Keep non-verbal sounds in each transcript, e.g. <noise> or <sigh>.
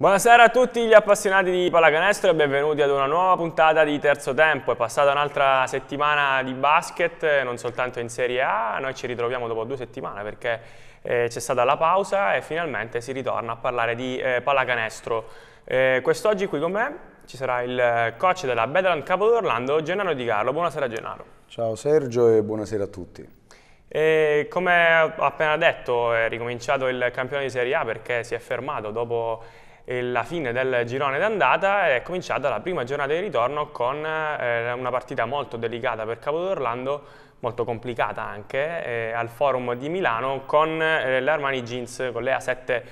Buonasera a tutti gli appassionati di pallacanestro e benvenuti ad una nuova puntata di Terzo Tempo. È passata un'altra settimana di basket, eh, non soltanto in Serie A, noi ci ritroviamo dopo due settimane perché eh, c'è stata la pausa e finalmente si ritorna a parlare di eh, pallacanestro. Eh, quest'oggi qui con me ci sarà il eh, coach della Bedland Capo d'Orlando, Gennaro Di Carlo. Buonasera Gennaro. Ciao Sergio e buonasera a tutti. E come ho appena detto è ricominciato il campione di Serie A perché si è fermato dopo la fine del girone d'andata è cominciata la prima giornata di ritorno con eh, una partita molto delicata per Capodorlando, molto complicata anche, eh, al Forum di Milano con eh, l'Armani Jeans, con le A7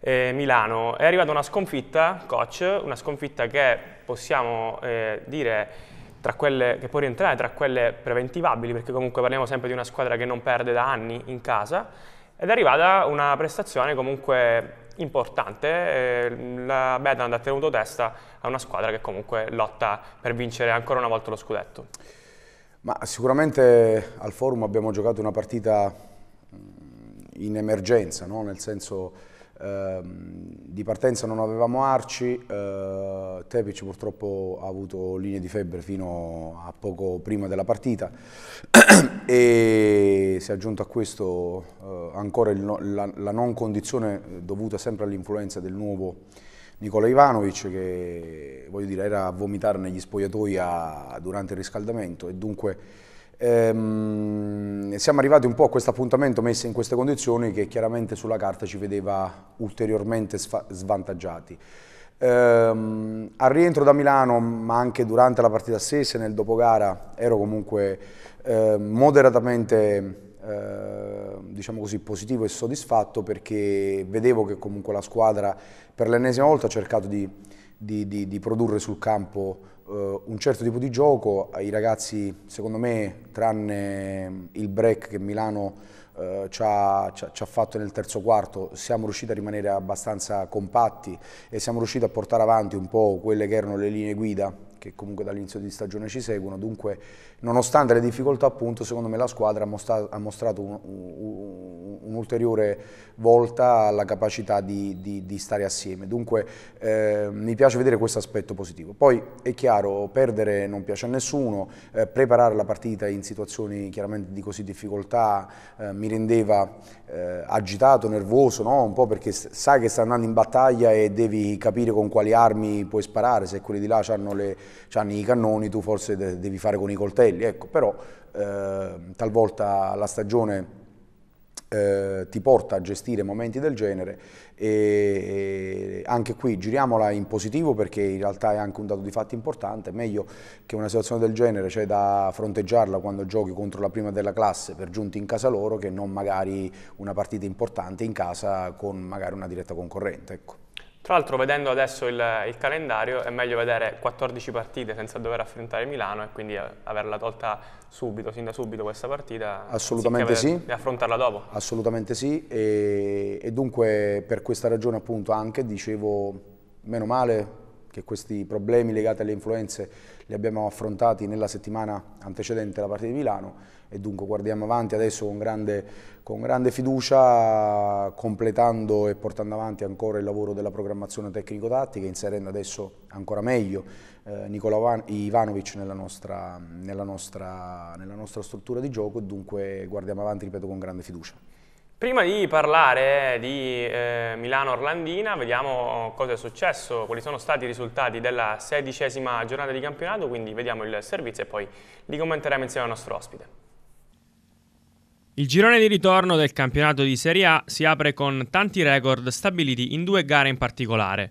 eh, Milano. È arrivata una sconfitta, coach, una sconfitta che possiamo eh, dire quelle, che può rientrare tra quelle preventivabili, perché comunque parliamo sempre di una squadra che non perde da anni in casa, ed è arrivata una prestazione comunque importante. Eh, la Bedland ha tenuto testa a una squadra che comunque lotta per vincere ancora una volta lo scudetto. Ma sicuramente al forum abbiamo giocato una partita mm, in emergenza, no? nel senso eh, di partenza non avevamo arci, eh, Tepic purtroppo ha avuto linee di febbre fino a poco prima della partita <clears throat> e si è aggiunto a questo eh, ancora no, la, la, non condizione eh, dovuta sempre all'influenza del nuovo Nicola Ivanovic che voglio dire, era a vomitare negli spogliatoi a, durante il riscaldamento e dunque Ehm, siamo arrivati un po' a questo appuntamento messo in queste condizioni che chiaramente sulla carta ci vedeva ulteriormente svantaggiati. Ehm, al rientro da Milano, ma anche durante la partita stessa, nel dopogara, ero comunque eh, moderatamente ehm, diciamo così, positivo e soddisfatto perché vedevo che comunque la squadra per l'ennesima volta ha cercato di di, di, di produrre sul campo eh, un certo tipo di gioco. I ragazzi, secondo me, tranne il break che Milano eh, ci, ha, ci, ha, ci, ha, fatto nel terzo quarto, siamo riusciti a rimanere abbastanza compatti e siamo riusciti a portare avanti un po' quelle che erano le linee guida che comunque dall'inizio di stagione ci seguono, dunque nonostante le difficoltà appunto secondo me la squadra ha, mostra ha mostrato un'ulteriore un, un volta alla capacità di, di, di stare assieme, dunque eh, mi piace vedere questo aspetto positivo. Poi è chiaro, perdere non piace a nessuno, eh, preparare la partita in situazioni chiaramente di così difficoltà eh, mi rendeva eh, agitato, nervoso, no? un po' perché sai che stai andando in battaglia e devi capire con quali armi puoi sparare, se quelli di là hanno le, hanno i cannoni, tu forse devi fare con i coltelli, ecco, però eh, talvolta la stagione eh, ti porta a gestire momenti del genere e, e, anche qui giriamola in positivo perché in realtà è anche un dato di fatto importante, meglio che una situazione del genere c'è cioè da fronteggiarla quando giochi contro la prima della classe per giunti in casa loro che non magari una partita importante in casa con magari una diretta concorrente. Ecco. Tra l'altro vedendo adesso il, il, calendario è meglio vedere 14 partite senza dover affrontare Milano e quindi eh, averla tolta subito, sin da subito questa partita. Assolutamente sì. E affrontarla dopo. Assolutamente sì e, e, dunque per questa ragione appunto anche dicevo meno male che questi problemi legati alle influenze li abbiamo affrontati nella settimana antecedente alla partita di Milano e dunque guardiamo avanti adesso con grande, con grande fiducia, completando e portando avanti ancora il lavoro della programmazione tecnico-tattica, inserendo adesso ancora meglio eh, Nicola Ivanovic nella nostra, nella, nostra, nella nostra struttura di gioco e dunque guardiamo avanti, ripeto, con grande fiducia. Prima di parlare eh, di eh, Milano-Orlandina, vediamo cosa è successo, quali sono stati i risultati della sedicesima giornata di campionato, quindi vediamo il servizio e poi li commenteremo insieme al nostro ospite. Il girone di ritorno del campionato di Serie A si apre con tanti record stabiliti in due gare in particolare.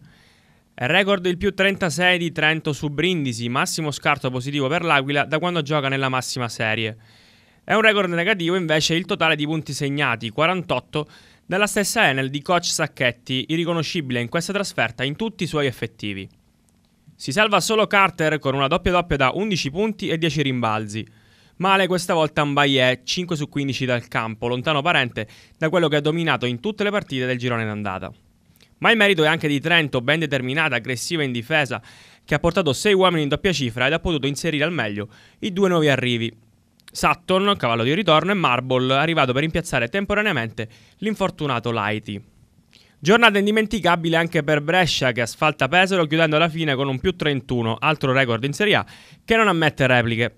Record il più 36 di Trento su Brindisi, massimo scarto positivo per l'Aquila da quando gioca nella massima serie. È un record negativo invece il totale di punti segnati, 48, dalla stessa Enel di coach Sacchetti, irriconoscibile in questa trasferta in tutti i suoi effettivi. Si salva solo Carter con una doppia doppia da 11 punti e 10 rimbalzi. Male questa volta Mbaye, 5 su 15 dal campo, lontano parente da quello che ha dominato in tutte le partite del girone d'andata. Ma il merito è anche di Trento, ben determinata, aggressiva in difesa, che ha portato 6 uomini in doppia cifra ed ha potuto inserire al meglio i due nuovi arrivi. Sutton, cavallo di ritorno, e Marble, arrivato per rimpiazzare temporaneamente l'infortunato Lighty. Giornata indimenticabile anche per Brescia che asfalta Pesaro chiudendo la fine con un più 31, altro record in Serie A, che non ammette repliche.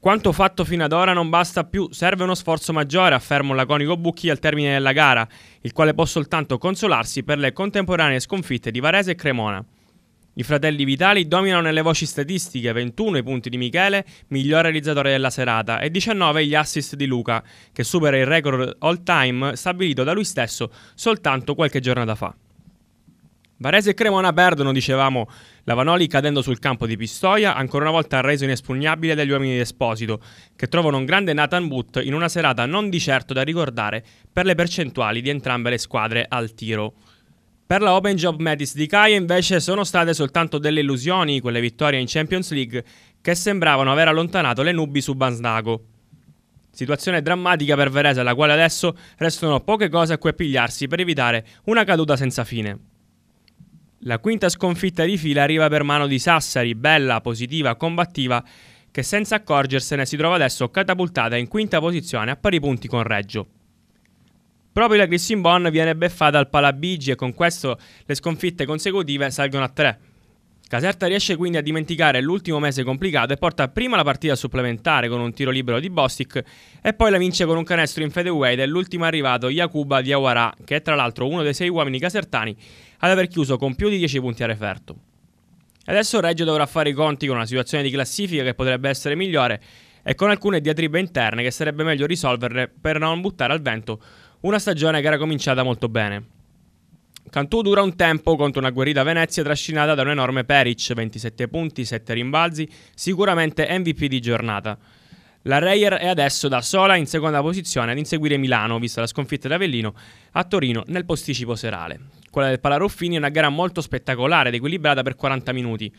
Quanto fatto fino ad ora non basta più, serve uno sforzo maggiore, afferma un laconico Bucchi al termine della gara, il quale può soltanto consolarsi per le contemporanee sconfitte di Varese e Cremona. I fratelli Vitali dominano nelle voci statistiche, 21 i punti di Michele, miglior realizzatore della serata, e 19 gli assist di Luca, che supera il record all time stabilito da lui stesso soltanto qualche giornata fa. Varese e Cremona perdono, dicevamo, la Vanoli cadendo sul campo di Pistoia, ancora una volta reso inespugnabile dagli uomini di Esposito, che trovano un grande Nathan Butt in una serata non di certo da ricordare per le percentuali di entrambe le squadre al tiro. Per la Open Job Medis di Caia invece sono state soltanto delle illusioni quelle vittorie in Champions League che sembravano aver allontanato le nubi su Bansdago. Situazione drammatica per Varese, alla quale adesso restano poche cose a cui appigliarsi per evitare una caduta senza fine. La quinta sconfitta di fila arriva per mano di Sassari, bella, positiva, combattiva, che senza accorgersene si trova adesso catapultata in quinta posizione a pari punti con Reggio. Proprio la Christine Bonn viene beffata al Palabigi e con questo le sconfitte consecutive salgono a tre. Caserta riesce quindi a dimenticare l'ultimo mese complicato e porta prima la partita supplementare con un tiro libero di Bostic e poi la vince con un canestro in fadeaway dell'ultimo arrivato Yakuba Diawara, che è tra l'altro uno dei sei uomini casertani ad aver chiuso con più di 10 punti a referto. Adesso Reggio dovrà fare i conti con una situazione di classifica che potrebbe essere migliore e con alcune diatribe interne che sarebbe meglio risolverne per non buttare al vento una stagione che era cominciata molto bene. Cantù dura un tempo contro una guerrida Venezia trascinata da un enorme Peric, 27 punti, 7 rimbalzi, sicuramente MVP di giornata. La Reyer è adesso da sola in seconda posizione ad inseguire Milano, vista la sconfitta di Avellino, a Torino nel posticipo serale. Quella del Palaruffini è una gara molto spettacolare ed equilibrata per 40 minuti.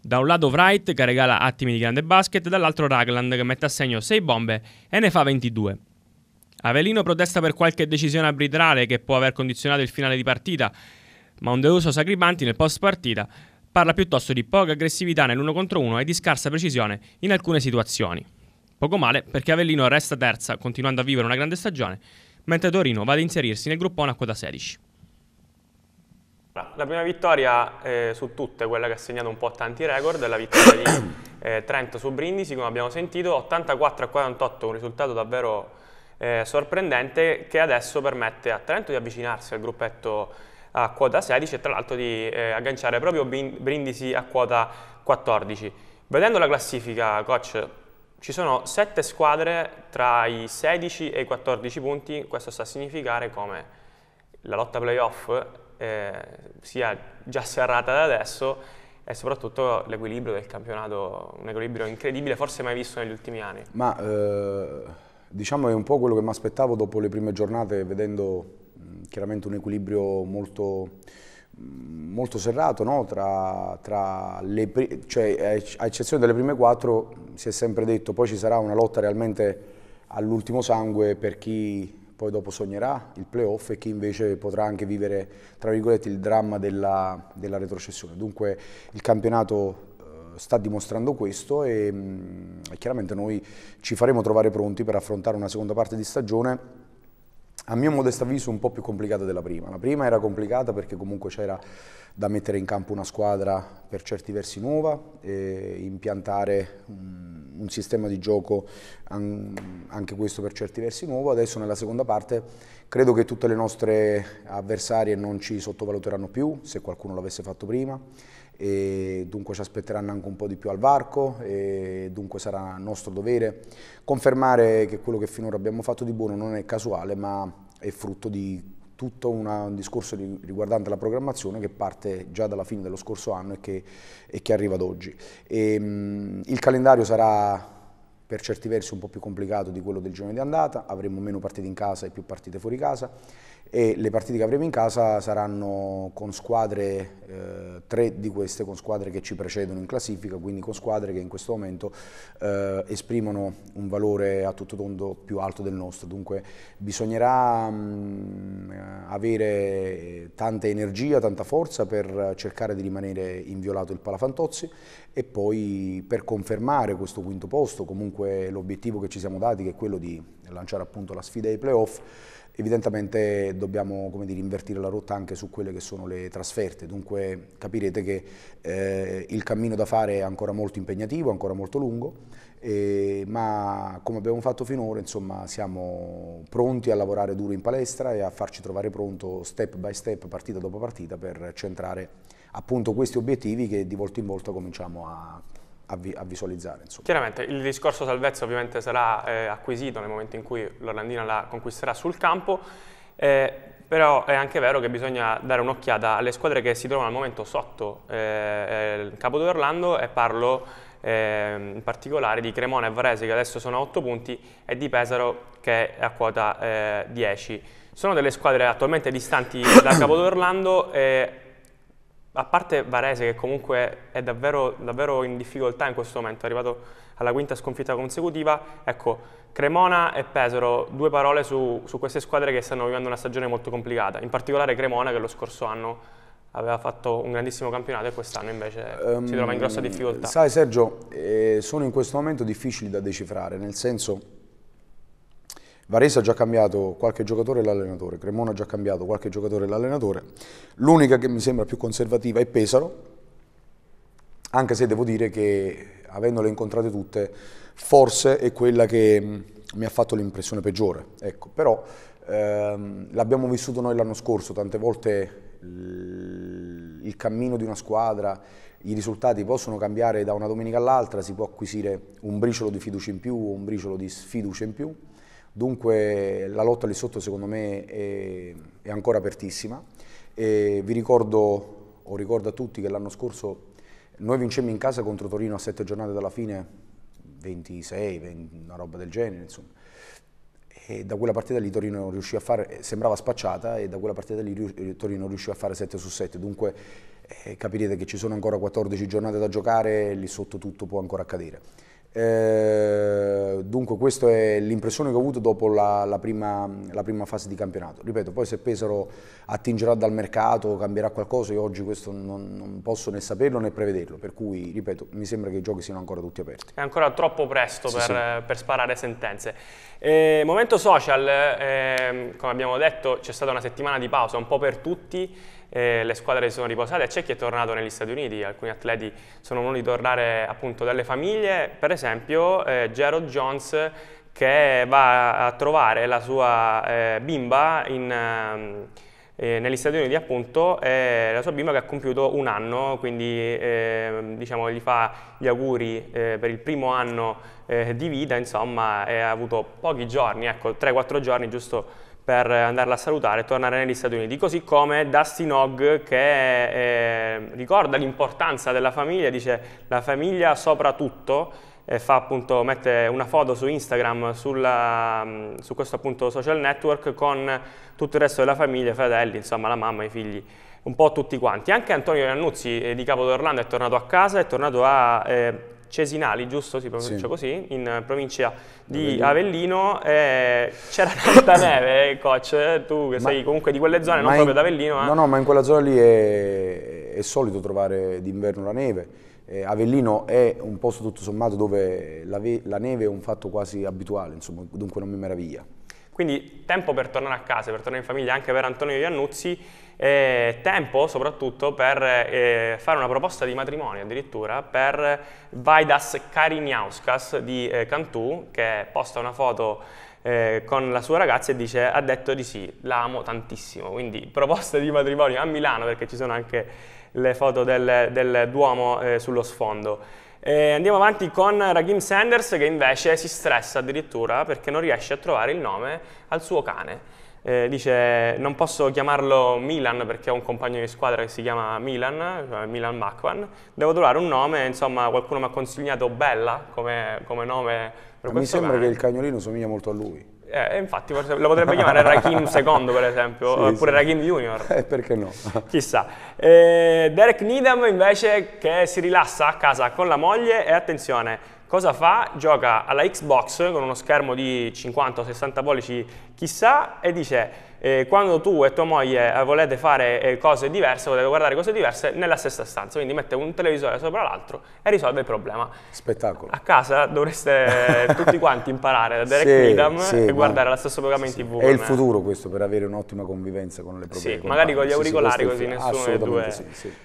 Da un lato Wright che regala attimi di grande basket, dall'altro Ragland che mette a segno 6 bombe e ne fa 22. Avelino protesta per qualche decisione arbitrale che può aver condizionato il finale di partita, ma un deluso Sacripanti nel post partita parla piuttosto di poca aggressività nell'uno contro uno e di scarsa precisione in alcune situazioni. Poco male perché Avellino resta terza, continuando a vivere una grande stagione, mentre Torino va ad inserirsi nel gruppone a quota 16. La prima vittoria eh, su tutte, quella che ha segnato un po' tanti record, è la vittoria di <coughs> eh, Trento su Brindisi, come abbiamo sentito, 84 a 48, un risultato davvero eh, sorprendente che adesso permette a Trento di avvicinarsi al gruppetto a quota 16 e tra l'altro di eh, agganciare proprio Brindisi a quota 14. Vedendo la classifica, coach, ci sono 7 squadre tra i 16 e i 14 punti, questo sta a significare come la lotta playoff eh, sia già serrata da adesso e soprattutto l'equilibrio del campionato, un equilibrio incredibile, forse mai visto negli ultimi anni. Ma eh Diciamo è un po' quello che mi aspettavo dopo le prime giornate, vedendo mm, chiaramente un equilibrio molto, mm, molto serrato, no? tra, tra le, cioè, a eccezione delle prime quattro mm, si è sempre detto poi ci sarà una lotta realmente all'ultimo sangue per chi poi dopo sognerà il playoff e chi invece potrà anche vivere tra virgolette il dramma della, della retrocessione. Dunque il campionato sta dimostrando questo e, e mm, chiaramente noi ci faremo trovare pronti per affrontare una seconda parte di stagione a mio modesto avviso un po' più complicata della prima. La prima era complicata perché comunque c'era da mettere in campo una squadra per certi versi nuova, impiantare un, sistema di gioco anche questo per certi versi nuovo. Adesso nella seconda parte credo che tutte le nostre avversarie non ci sottovaluteranno più, se qualcuno l'avesse fatto prima e dunque ci aspetteranno anche un po' di più al varco e dunque sarà nostro dovere confermare che quello che finora abbiamo fatto di buono non è casuale ma è frutto di tutto una, un discorso riguardante la programmazione che parte già dalla fine dello scorso anno e che, e che arriva ad oggi. E, ehm, mh, il calendario sarà per certi versi un po' più complicato di quello del giorno di andata, avremo meno partite in casa e più partite fuori casa, e le partite che avremo in casa saranno con squadre, eh, tre di queste con squadre che ci precedono in classifica, quindi con squadre che in questo momento eh, esprimono un valore a tutto tondo più alto del nostro, dunque bisognerà mh, mm, avere tanta energia, tanta forza per cercare di rimanere inviolato il Palafantozzi e poi per confermare questo quinto posto, comunque l'obiettivo che ci siamo dati che è quello di lanciare appunto la sfida ai playoff, evidentemente dobbiamo dire, invertire la rotta anche su quelle che sono le trasferte, dunque capirete che eh, il cammino da fare è ancora molto impegnativo, ancora molto lungo, eh, ma come abbiamo fatto finora insomma, siamo pronti a lavorare duro in palestra e a farci trovare pronto step by step, partita dopo partita per centrare appunto questi obiettivi che di volta in volta cominciamo a a, vi, a visualizzare. Insomma. Chiaramente il discorso salvezza ovviamente sarà eh, acquisito nel momento in cui l'Orlandina la conquisterà sul campo, eh, però è anche vero che bisogna dare un'occhiata alle squadre che si trovano al momento sotto eh, eh il capo d'Orlando e parlo ehm, in particolare di Cremona e Varese che adesso sono a 8 punti e di Pesaro che è a quota 10. Eh, sono delle squadre attualmente distanti dal capo d'Orlando e eh, a parte Varese che comunque è davvero, davvero, in difficoltà in questo momento, è arrivato alla quinta sconfitta consecutiva, ecco, Cremona e Pesaro, due parole su, su queste squadre che stanno vivendo una stagione molto complicata, in particolare Cremona che lo scorso anno aveva fatto un grandissimo campionato e quest'anno invece um, si ehm, trova in grossa difficoltà. Sai Sergio, eh, sono in questo momento difficili da decifrare, nel senso Varese ha già cambiato qualche giocatore e l'allenatore, Cremona ha già cambiato qualche giocatore e l'allenatore, l'unica che mi sembra più conservativa è Pesaro, anche se devo dire che avendole incontrate tutte, forse è quella che mm, mi ha fatto l'impressione peggiore. Ecco, però ehm, l'abbiamo vissuto noi l'anno scorso, tante volte il cammino di una squadra, i risultati possono cambiare da una domenica all'altra, si può acquisire un briciolo di fiducia in più o un briciolo di sfiducia in più. Dunque la lotta lì sotto secondo me è, è ancora apertissima. E vi ricordo, o ricordo a tutti, che l'anno scorso noi vincemmo in casa contro Torino a sette giornate dalla fine, 26, 20, una roba del genere, insomma. E da quella partita lì Torino riuscì a fare, sembrava spacciata, e da quella partita lì eh, Torino riuscì a fare 7 su 7. Dunque eh, capirete che ci sono ancora 14 giornate da giocare, lì sotto tutto può ancora accadere. Eh, dunque questa è l'impressione che ho avuto dopo la, la, prima, la, prima, fase di campionato. Ripeto, poi se Pesaro attingerà dal mercato, cambierà qualcosa, io oggi questo non, non, posso né saperlo né prevederlo, per cui, ripeto, mi sembra che i giochi siano ancora tutti aperti. È ancora troppo presto sì, per, sì. Eh, per, sparare sentenze. Eh, momento social, eh, come abbiamo detto, c'è stata una settimana di pausa, un po' per tutti eh, le squadre si sono riposate, e c'è chi è tornato negli Stati Uniti, alcuni atleti sono venuti tornare appunto dalle famiglie, per esempio eh, Gerald Jones che va a trovare la sua eh, bimba in, ehm, eh, negli Stati Uniti appunto, la sua bimba che ha compiuto un anno, quindi ehm, diciamo gli fa gli auguri eh, per il primo anno eh, di vita, insomma, ha avuto pochi giorni, ecco, 3-4 giorni giusto per andarla a salutare e tornare negli Stati Uniti, così come Dustin Hogg che eh, ricorda l'importanza della famiglia, dice la famiglia soprattutto, e fa appunto, mette una foto su Instagram, sulla, su questo appunto social network con tutto il resto della famiglia, i fratelli, insomma la mamma, i figli, un po' tutti quanti. Anche Antonio Iannuzzi eh, di Capo d'Orlando è tornato a casa, è tornato a eh, Cesinali, giusto? Si pronuncia sì. così, in provincia di Avellino. Avellino eh, c'era tanta <coughs> neve, eh, coach, eh, tu che ma, sei comunque di quelle zone, non in, proprio da Avellino. Eh. No, no, ma in quella zona lì è, è solito trovare d'inverno la neve. Eh, Avellino è un posto tutto sommato dove la, ve- la neve è un fatto quasi abituale, insomma, dunque non mi meraviglia. Quindi tempo per tornare a casa, per tornare in famiglia anche per Antonio Iannuzzi eh, tempo soprattutto per eh, fare una proposta di matrimonio addirittura per Vaidas Kariniauskas di eh, Cantù che posta una foto eh, con la sua ragazza e dice ha detto di sì, l'amo tantissimo, quindi proposta di matrimonio a Milano perché ci sono anche le foto del, del Duomo eh, sullo sfondo. Eh, andiamo avanti con Raghim Sanders che invece si stressa addirittura perché non riesce a trovare il nome al suo cane eh, dice non posso chiamarlo Milan perché ho un compagno di squadra che si chiama Milan, cioè Milan Macquan, devo trovare un nome, insomma qualcuno mi ha consigliato Bella come, come nome. Per mi sembra cane. che il cagnolino somiglia molto a lui. Eh, infatti lo potrebbe chiamare Rakim II <laughs> per esempio, sì, oppure sì. Rakim Junior. Eh, perché no? <laughs> Chissà. Eh, Derek Needham invece che si rilassa a casa con la moglie e attenzione, cosa fa? Gioca alla Xbox con uno schermo di 50 o 60 pollici chissà e dice eh, quando tu e tua moglie eh, volete fare eh, cose diverse, volete guardare cose diverse nella stessa stanza, quindi mette un televisore sopra l'altro e risolve il problema. Spettacolo. A casa dovreste eh, tutti quanti imparare da Derek <laughs> sì, Needham sì, e guardare lo stesso programma sì, in tv. È il me. futuro questo per avere un'ottima convivenza con le proprie Sì, compagnie. magari con gli auricolari così nessuno dei due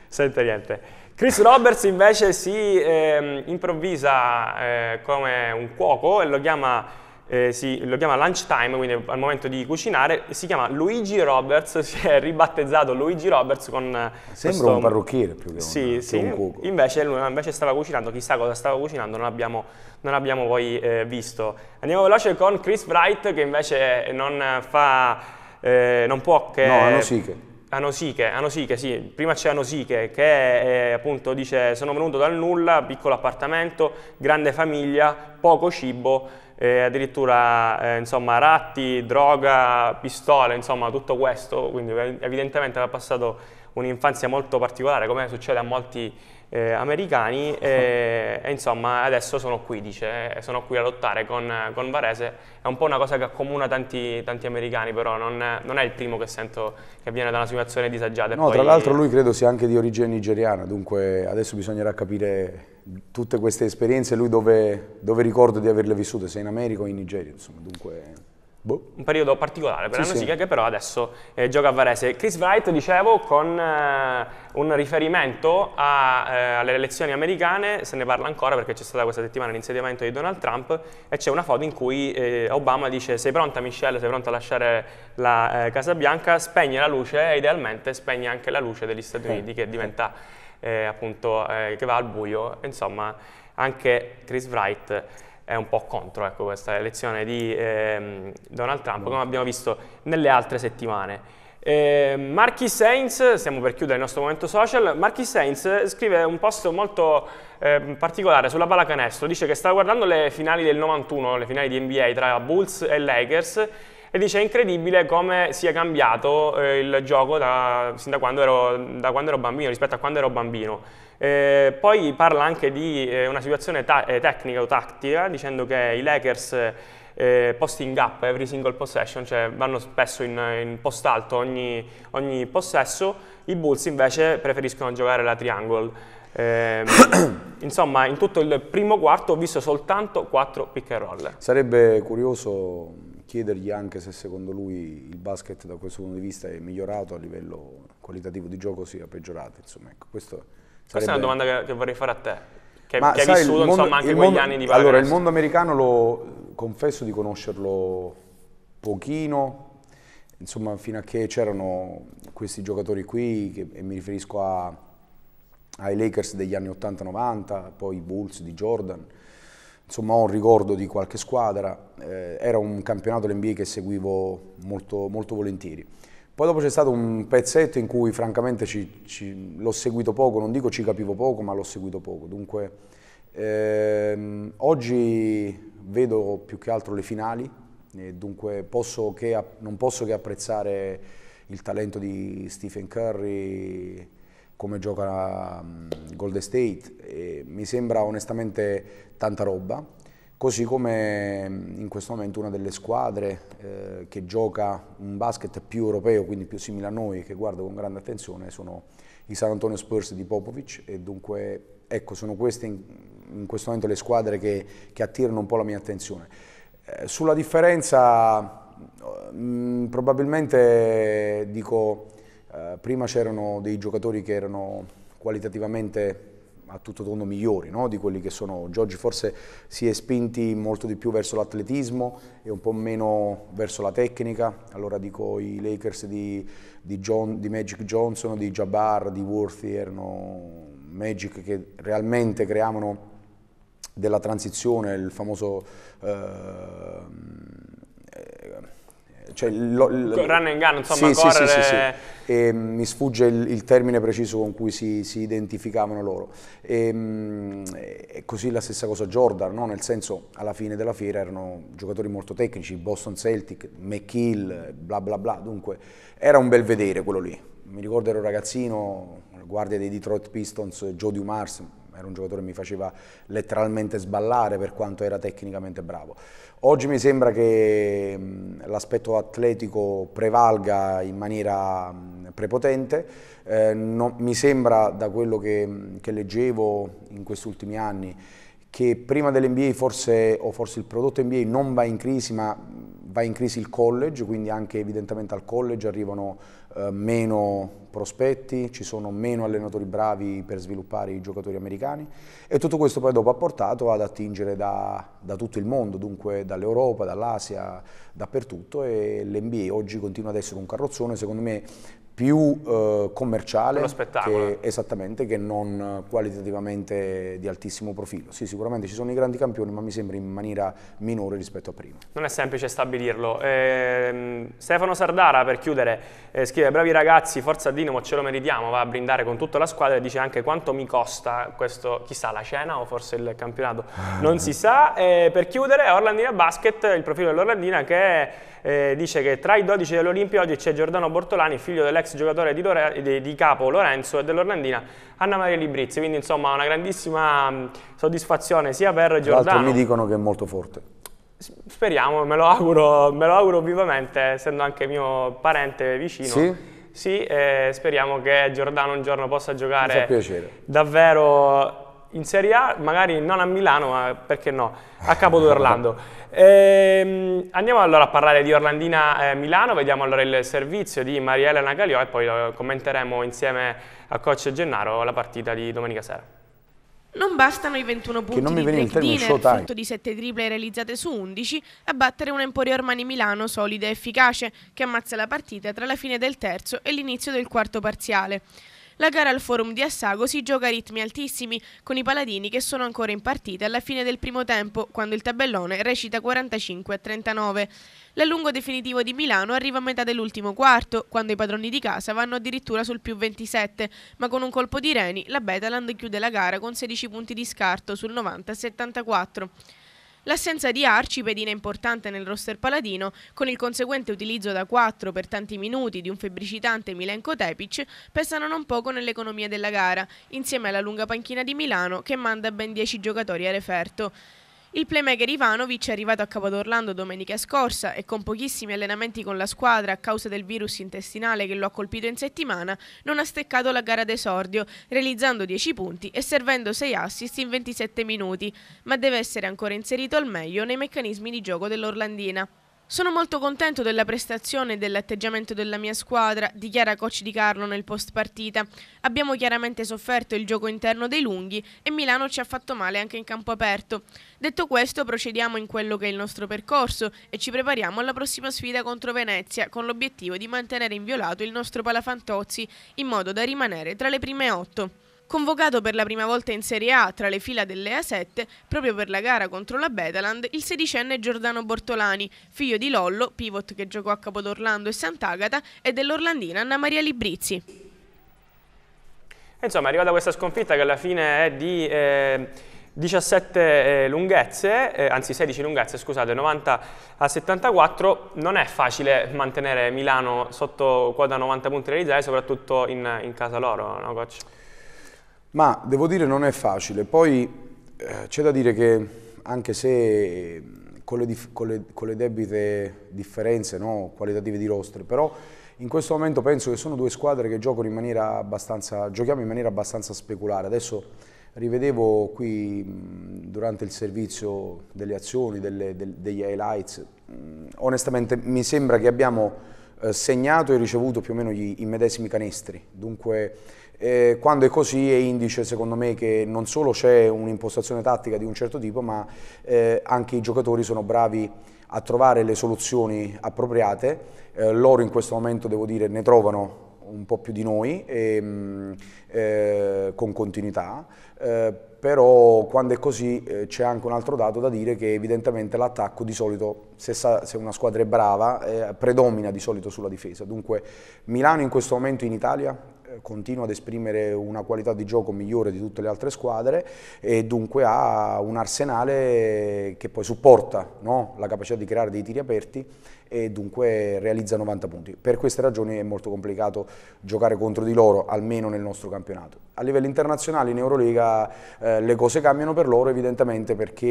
sente niente. Chris Roberts invece si eh, improvvisa eh, come un cuoco e lo chiama, eh, si, lo chiama lunchtime, quindi al momento di cucinare, si chiama Luigi Roberts, <laughs> si è ribattezzato Luigi Roberts con Sembra questo... un parrucchiere più che, una, sì, che sì, un, cuoco. Invece, lui, invece stava cucinando, chissà cosa stava cucinando, non abbiamo, non abbiamo poi eh, visto. Andiamo veloce con Chris Wright che invece non fa... Eh, non può che... No, hanno sì che Anosiche, Anosiche, sì, prima c'è Anosiche che è, appunto dice sono venuto dal nulla, piccolo appartamento, grande famiglia, poco cibo, eh, addirittura eh, insomma ratti, droga, pistole, insomma tutto questo, quindi evidentemente aveva passato un'infanzia molto particolare come succede a molti eh, americani e, eh, e, insomma adesso sono qui, dice, eh, sono qui a lottare con, con, Varese, è un po' una cosa che accomuna tanti, tanti americani però, non, non, è il primo che sento che viene da una situazione disagiata. No, poi... tra l'altro lui credo sia anche di origine nigeriana, dunque adesso bisognerà capire tutte queste esperienze, lui dove, dove ricordo di averle vissute, se in America o in Nigeria, insomma, dunque... Boh. Un periodo particolare per sì, la musica sì. che però adesso eh, gioca a Varese. Chris Wright, dicevo, con eh, un riferimento a, eh, alle elezioni americane, se ne parla ancora perché c'è stata questa settimana l'insediamento di Donald Trump e c'è una foto in cui eh, Obama dice sei pronta Michelle, sei pronta a lasciare la eh, Casa Bianca, spegne la luce e idealmente spegne anche la luce degli Stati Uniti che diventa eh, appunto che va al buio. Insomma, anche Chris Wright è un po' contro ecco, questa elezione di ehm, Donald Trump, come mm. abbiamo visto nelle altre settimane. Eh, Marchi Sainz, stiamo per chiudere il nostro momento social, Marchi Sainz scrive un post molto eh, particolare sulla pallacanestro, dice che sta guardando le finali del 91, le finali di NBA tra Bulls e Lakers e dice è incredibile come sia cambiato eh, il gioco da, sin da quando, ero, da quando, ero, bambino rispetto a quando ero bambino. Eh, poi parla anche di eh, una situazione eh, tecnica o tattica dicendo che i Lakers eh, posting up every single possession, cioè vanno spesso in, in post alto ogni, ogni, possesso, i Bulls invece preferiscono giocare la triangle. Eh, <coughs> insomma, in tutto il primo quarto ho visto soltanto 4 pick and roll. Sarebbe curioso chiedergli anche se secondo lui il basket da questo punto di vista è migliorato a livello qualitativo di gioco sia peggiorato. Insomma, ecco, sarebbe... Questa è una domanda che, vorrei fare a te, che, Ma, che sai, hai vissuto mondo, insomma, anche mondo, quegli anni di Allora, il mondo americano lo confesso di conoscerlo pochino, insomma, fino a che c'erano questi giocatori qui, che, e mi riferisco a, ai Lakers degli anni 80-90, poi i Bulls di Jordan, insomma ho un ricordo di qualche squadra, eh, era un campionato dell'NBA che seguivo molto, molto, volentieri. Poi dopo c'è stato un pezzetto in cui francamente l'ho seguito poco, non dico ci capivo poco, ma l'ho seguito poco. Dunque ehm, oggi vedo più che altro le finali, dunque posso che, non posso che apprezzare il talento di Stephen Curry, come gioca mm, Golden State, mi sembra onestamente tanta roba, così come mm, in questo momento una delle squadre eh, che gioca un basket più europeo, quindi più simile a noi, che guardo con grande attenzione, sono i San Antonio Spurs di Popovic e dunque ecco, sono queste in, in questo momento le squadre che, che, attirano un po' la mia attenzione. Eh, sulla differenza mh, mm, probabilmente dico eh, prima c'erano dei giocatori che erano qualitativamente a tutto tondo migliori no? di quelli che sono oggi. Oggi forse si è spinti molto di più verso l'atletismo e un po' meno verso la tecnica. Allora dico i Lakers di, di, John, di Magic Johnson, di Jabbar, di Worthy erano Magic che realmente creavano della transizione, il famoso... Eh, cioè, lo, lo, Run and gun, insomma, sì, correre... Sì, sì, sì, e, ehm, mi sfugge il, il, termine preciso con cui si, si identificavano loro. E, ehm, e, così la stessa cosa Jordan, no? nel senso, alla fine della fiera erano giocatori molto tecnici, Boston Celtic, McKill, bla bla bla, dunque era un bel vedere quello lì. Mi ricordo ero ragazzino, guardia dei Detroit Pistons, Joe Dumars, era un giocatore che mi faceva letteralmente sballare per quanto era tecnicamente bravo. Oggi mi sembra che mm, l'aspetto atletico prevalga in maniera mm, prepotente, eh, no, mi sembra da quello che, mm, che leggevo in questi ultimi anni che prima dell'NBA forse, o forse il prodotto NBA non va in crisi, ma va in crisi il college, quindi anche evidentemente al college arrivano eh, meno prospetti, ci sono meno allenatori bravi per sviluppare i giocatori americani e tutto questo poi dopo ha portato ad attingere da, da tutto il mondo, dunque dall'Europa, dall'Asia, dappertutto e l'NBA oggi continua ad essere un carrozzone, secondo me più eh, commerciale che, esattamente, che non eh, qualitativamente di altissimo profilo. Sì, sicuramente ci sono i grandi campioni, ma mi sembra in maniera minore rispetto a prima. Non è semplice stabilirlo. Eh, Stefano Sardara, per chiudere, eh, scrive bravi ragazzi, forza Dinamo, ce lo meritiamo, va a brindare con tutta la squadra e dice anche quanto mi costa questo, chissà, la cena o forse il campionato, non si sa. per chiudere, Orlandina Basket, il profilo dell'Orlandina che eh, dice che tra i 12 dell'Olimpia oggi c'è Giordano Bortolani, figlio dell'ex giocatore di, Lore, di, di, capo Lorenzo e dell'Orlandina Anna Maria Librizzi, quindi insomma una grandissima mm, soddisfazione sia per Giordano. Tra l'altro mi dicono che è molto forte. Speriamo, me lo auguro, me lo auguro vivamente, essendo anche mio parente vicino. Sì? Sì, eh, speriamo che Giordano un giorno possa giocare davvero in Serie A, magari non a Milano, ma perché no, a Capodorlando. <laughs> ehm, andiamo allora a parlare di Orlandina eh, Milano, vediamo allora il servizio di Mariella Nagaliò e poi commenteremo insieme a coach Gennaro la partita di domenica sera. Non bastano i 21 punti non mi di Drake Diner, frutto di 7 triple realizzate su 11, a battere un Emporio Armani Milano solida e efficace, che ammazza la partita tra la fine del terzo e l'inizio del quarto parziale. La gara al forum di Assago si gioca a ritmi altissimi, con i paladini che sono ancora in partita alla fine del primo tempo, quando il tabellone recita 45 a 39. L'allungo definitivo di Milano arriva a metà dell'ultimo quarto, quando i padroni di casa vanno addirittura sul più 27, ma con un colpo di reni la Betaland chiude la gara con 16 punti di scarto sul 90-74. L'assenza di Arci, pedina importante nel roster paladino, con il conseguente utilizzo da 4 per tanti minuti di un febbricitante Milenko Tepic, pesano non poco nell'economia della gara, insieme alla lunga panchina di Milano che manda ben 10 giocatori a referto. Il playmaker Ivanovic è arrivato a Capodorlando domenica scorsa e con pochissimi allenamenti con la squadra a causa del virus intestinale che lo ha colpito in settimana non ha steccato la gara d'esordio, realizzando 10 punti e servendo 6 assist in 27 minuti, ma deve essere ancora inserito al meglio nei meccanismi di gioco dell'Orlandina. Sono molto contento della prestazione e dell'atteggiamento della mia squadra, dichiara coach Di Carlo nel post partita. Abbiamo chiaramente sofferto il gioco interno dei lunghi e Milano ci ha fatto male anche in campo aperto. Detto questo, procediamo in quello che è il nostro percorso e ci prepariamo alla prossima sfida contro Venezia con l'obiettivo di mantenere inviolato il nostro Palafantozzi in modo da rimanere tra le prime otto. Convocato per la prima volta in Serie A tra le fila delle A7, proprio per la gara contro la Betaland, il sedicenne Giordano Bortolani, figlio di Lollo, pivot che giocò a Capodorlando e Sant'Agata, e dell'orlandina Anna Maria Librizzi. Eh, insomma, arrivata questa sconfitta che alla fine è di... Eh... 17 eh, lunghezze, eh, anzi 16 lunghezze, scusate, 90 a 74, non è facile mantenere Milano sotto quota 90 punti realizzati, soprattutto in, in casa loro, no coach? Ma devo dire non è facile, poi eh, c'è da dire che anche se con le, con le, con le debite differenze no, qualitative di rostre, però in questo momento penso che sono due squadre che giocano in maniera abbastanza, giochiamo in maniera abbastanza speculare. Adesso rivedevo qui durante il servizio delle azioni, delle, del, degli highlights, onestamente mi sembra che abbiamo eh, segnato e ricevuto più o meno gli, i medesimi canestri, dunque eh, quando è così è indice secondo me che non solo c'è un'impostazione tattica di un certo tipo ma eh, anche i giocatori sono bravi a trovare le soluzioni appropriate, eh, loro in questo momento devo dire ne trovano un po' più di noi e, ehm, eh, con continuità, eh, però quando è così eh, c'è anche un altro dato da dire che evidentemente l'attacco di solito, se, sa, se, una squadra è brava, predomina di solito sulla difesa, dunque Milano in questo momento in Italia eh, continua ad esprimere una qualità di gioco migliore di tutte le altre squadre e dunque ha un arsenale che poi supporta no? la capacità di creare dei tiri aperti e dunque realizza 90 punti. Per queste ragioni è molto complicato giocare contro di loro, almeno nel nostro campionato. A livello internazionale in Eurolega eh, le cose cambiano per loro evidentemente perché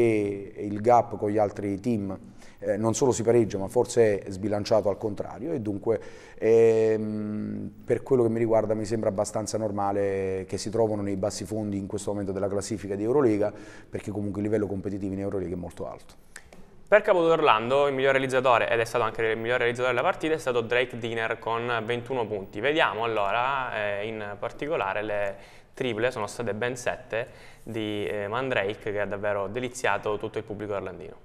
il gap con gli altri team eh, non solo si pareggia ma forse è sbilanciato al contrario e dunque ehm, per quello che mi riguarda mi sembra abbastanza normale che si trovano nei bassi fondi in questo momento della classifica di Eurolega perché comunque il livello competitivo in Eurolega è molto alto. Per Capodorlando il miglior realizzatore, ed è stato anche il miglior realizzatore della partita, è stato Drake Diner con 21 punti. Vediamo allora eh, in particolare le triple, sono state ben 7, di eh, Mandrake che ha davvero deliziato tutto il pubblico orlandino.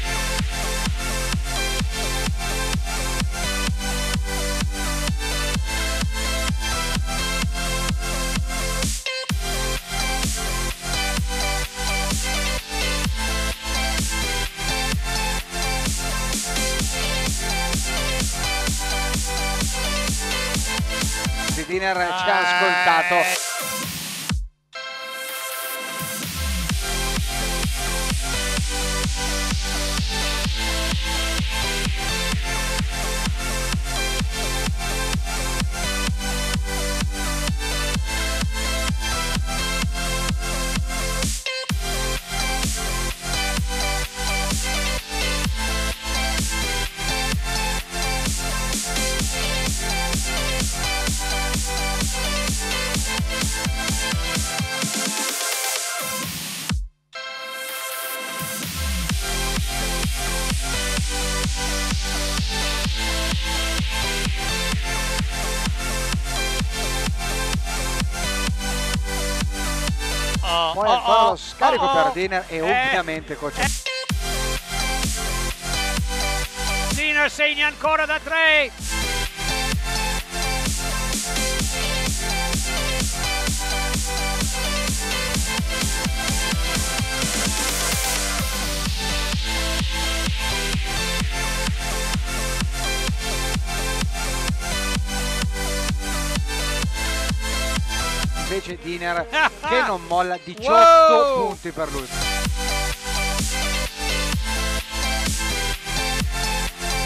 We'll Martiner ci ha ascoltato. trainer e eh. ovviamente coach. Eh. Dina segna ancora da 3. Skinner <laughs> che non molla 18 wow! punti per lui.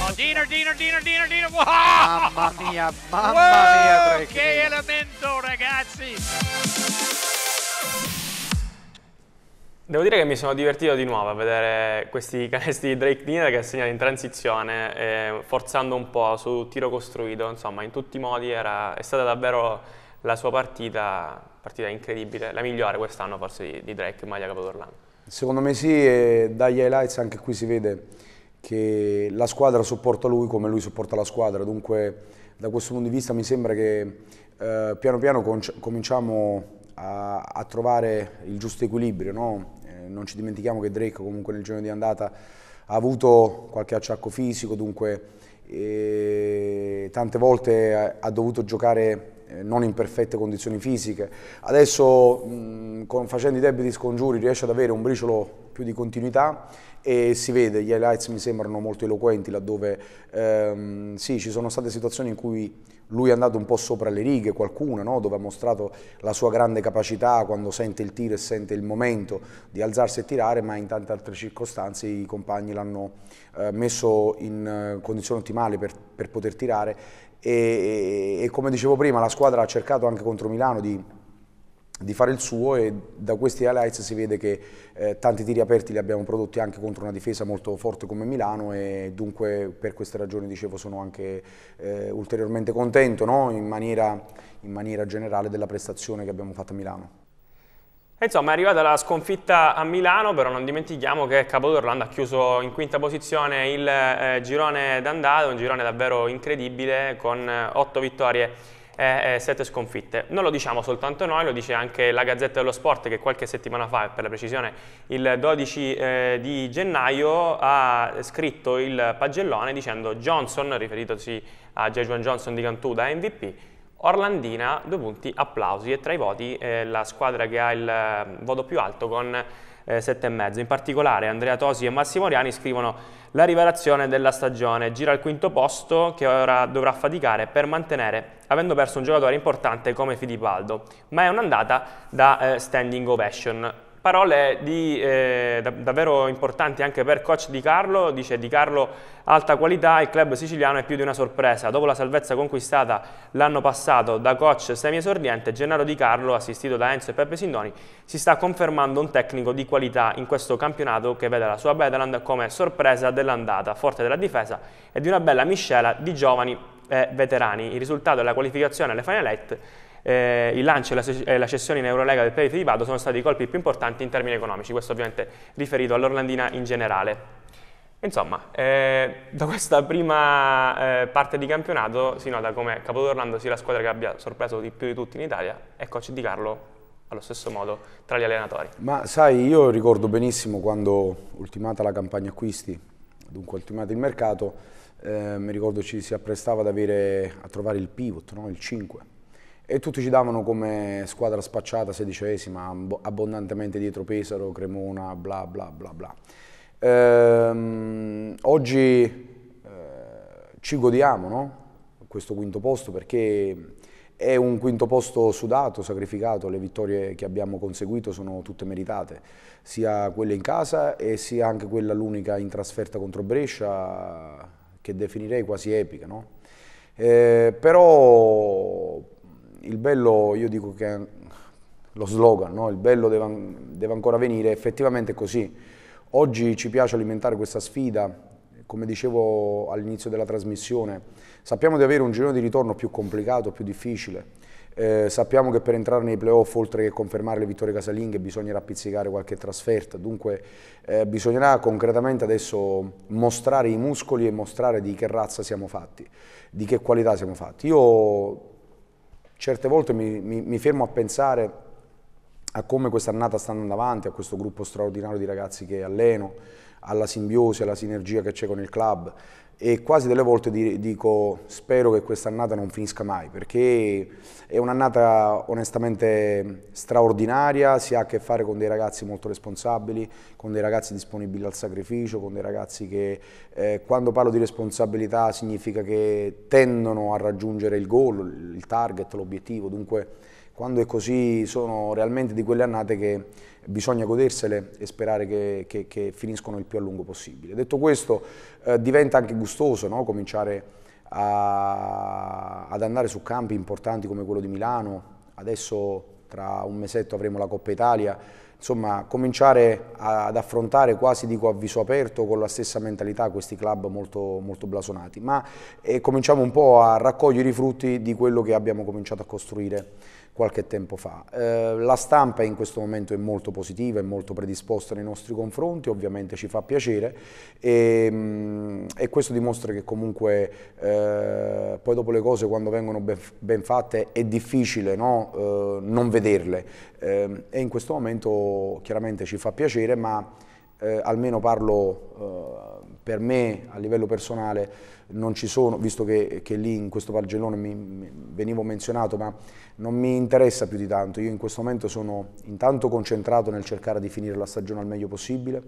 Oh, dinner, Diner, Diner, Diner, Wow! Mamma mia, mamma wow! mia. Drake. Che elemento, ragazzi. Devo dire che mi sono divertito di nuovo a vedere questi <laughs> canestri di Drake Diner che ha segnato in transizione, eh, forzando un po' su tiro costruito, insomma in tutti i modi era, è stata davvero la sua partita, partita incredibile, la migliore quest'anno forse di, di Drake in maglia capotorlana. Secondo me sì, e dagli highlights anche qui si vede che la squadra sopporta lui come lui sopporta la squadra, dunque da questo punto di vista mi sembra che eh, piano piano cominciamo a, a, trovare il giusto equilibrio, no? eh, non ci dimentichiamo che Drake comunque nel giorno di andata ha avuto qualche acciacco fisico, dunque eh, tante volte ha, ha dovuto giocare eh, non in perfette condizioni fisiche. Adesso mh, con, facendo i debiti scongiuri riesce ad avere un briciolo più di continuità e si vede, gli highlights mi sembrano molto eloquenti laddove ehm, sì, ci sono state situazioni in cui lui è andato un po' sopra le righe, qualcuno, no? dove ha mostrato la sua grande capacità quando sente il tiro e sente il momento di alzarsi e tirare, ma in tante altre circostanze i compagni l'hanno eh, messo in eh, condizioni ottimali per, per poter tirare e, e, come dicevo prima la squadra ha cercato anche contro Milano di, di fare il suo e da questi highlights si vede che eh, tanti tiri aperti li abbiamo prodotti anche contro una difesa molto forte come Milano e dunque per queste ragioni dicevo sono anche eh, ulteriormente contento no? in, maniera, in maniera generale della prestazione che abbiamo fatto a Milano insomma è arrivata la sconfitta a Milano, però non dimentichiamo che Capodorlando ha chiuso in quinta posizione il eh, girone d'andata, un girone davvero incredibile con 8 eh, vittorie e sette sconfitte. Non lo diciamo soltanto noi, lo dice anche la Gazzetta dello Sport che qualche settimana fa, per la precisione il 12 eh, di gennaio, ha scritto il pagellone dicendo Johnson, riferitosi a J. Johnson di Cantù da MVP, Orlandina, due punti, applausi e tra i voti eh, la squadra che ha il ehm, voto più alto con eh, 7,5. In particolare Andrea Tosi e Massimo Oriani scrivono la rivelazione della stagione, gira al quinto posto che ora dovrà faticare per mantenere, avendo perso un giocatore importante come Filippaldo, ma è un'andata da eh, standing ovation parole di, eh, davvero importanti anche per coach Di Carlo, dice Di Carlo alta qualità, il club siciliano è più di una sorpresa, dopo la salvezza conquistata l'anno passato da coach semiesordiente, Gennaro Di Carlo, assistito da Enzo e Peppe Sindoni, si sta confermando un tecnico di qualità in questo campionato che vede la sua Betaland come sorpresa dell'andata, forte della difesa e di una bella miscela di giovani e veterani. Il risultato è la qualificazione alle Final Eight eh, il lancio e la, eh, cessione in Eurolega del Perite di Vado sono stati i colpi più importanti in termini economici, questo ovviamente riferito all'Orlandina in generale. Insomma, eh, da questa prima eh, parte di campionato si nota come Capodorlando sia la squadra che abbia sorpreso di più di tutti in Italia e ecco, coach Di Carlo allo stesso modo tra gli allenatori. Ma sai, io ricordo benissimo quando ultimata la campagna acquisti, dunque ultimato il mercato, eh, mi ricordo ci si apprestava ad avere, a trovare il pivot, no? il 5 e tutti ci davano come squadra spacciata, sedicesima, abbondantemente dietro Pesaro, Cremona, bla bla bla bla. Ehm, oggi eh, ci godiamo no? questo quinto posto perché è un quinto posto sudato, sacrificato, le vittorie che abbiamo conseguito sono tutte meritate, sia quelle in casa e sia anche quella l'unica in trasferta contro Brescia che definirei quasi epica. No? Eh, però il bello, io dico che lo slogan, no? il bello deve, deve ancora venire, effettivamente è così. Oggi ci piace alimentare questa sfida, come dicevo all'inizio della trasmissione, sappiamo di avere un girone di ritorno più complicato, più difficile. Eh, sappiamo che per entrare nei playoff, oltre che confermare le vittorie casalinghe, bisognerà pizzicare qualche trasferta. Dunque, eh, bisognerà concretamente adesso mostrare i muscoli e mostrare di che razza siamo fatti, di che qualità siamo fatti. Io certe volte mi, mi, mi fermo a pensare a come quest'annata sta andando avanti, a questo gruppo straordinario di ragazzi che alleno, alla simbiosi, alla sinergia che c'è con il club, e quasi delle volte dico spero che quest'annata non finisca mai perché è un'annata onestamente straordinaria, si ha a che fare con dei ragazzi molto responsabili, con dei ragazzi disponibili al sacrificio, con dei ragazzi che eh, quando parlo di responsabilità significa che tendono a raggiungere il goal, il target, l'obiettivo, dunque quando è così sono realmente di quelle annate che bisogna godersele e sperare che, che, che finiscono il più a lungo possibile. Detto questo eh, diventa anche gustoso no? cominciare a, ad andare su campi importanti come quello di Milano, adesso tra un mesetto avremo la Coppa Italia, insomma cominciare ad affrontare quasi dico a viso aperto con la stessa mentalità questi club molto, molto blasonati, ma eh, cominciamo un po' a raccogliere i frutti di quello che abbiamo cominciato a costruire qualche tempo fa. Eh, la stampa in questo momento è molto positiva, è molto predisposta nei nostri confronti, ovviamente ci fa piacere e, ehm, e questo dimostra che comunque eh, poi dopo le cose quando vengono ben, ben fatte è difficile no? eh, non vederle ehm, e in questo momento chiaramente ci fa piacere ma eh, almeno parlo eh, per me a livello personale non ci sono, visto che, che lì in questo Bargellone mi, mi venivo menzionato, ma non mi interessa più di tanto. Io in questo momento sono intanto concentrato nel cercare di finire la stagione al meglio possibile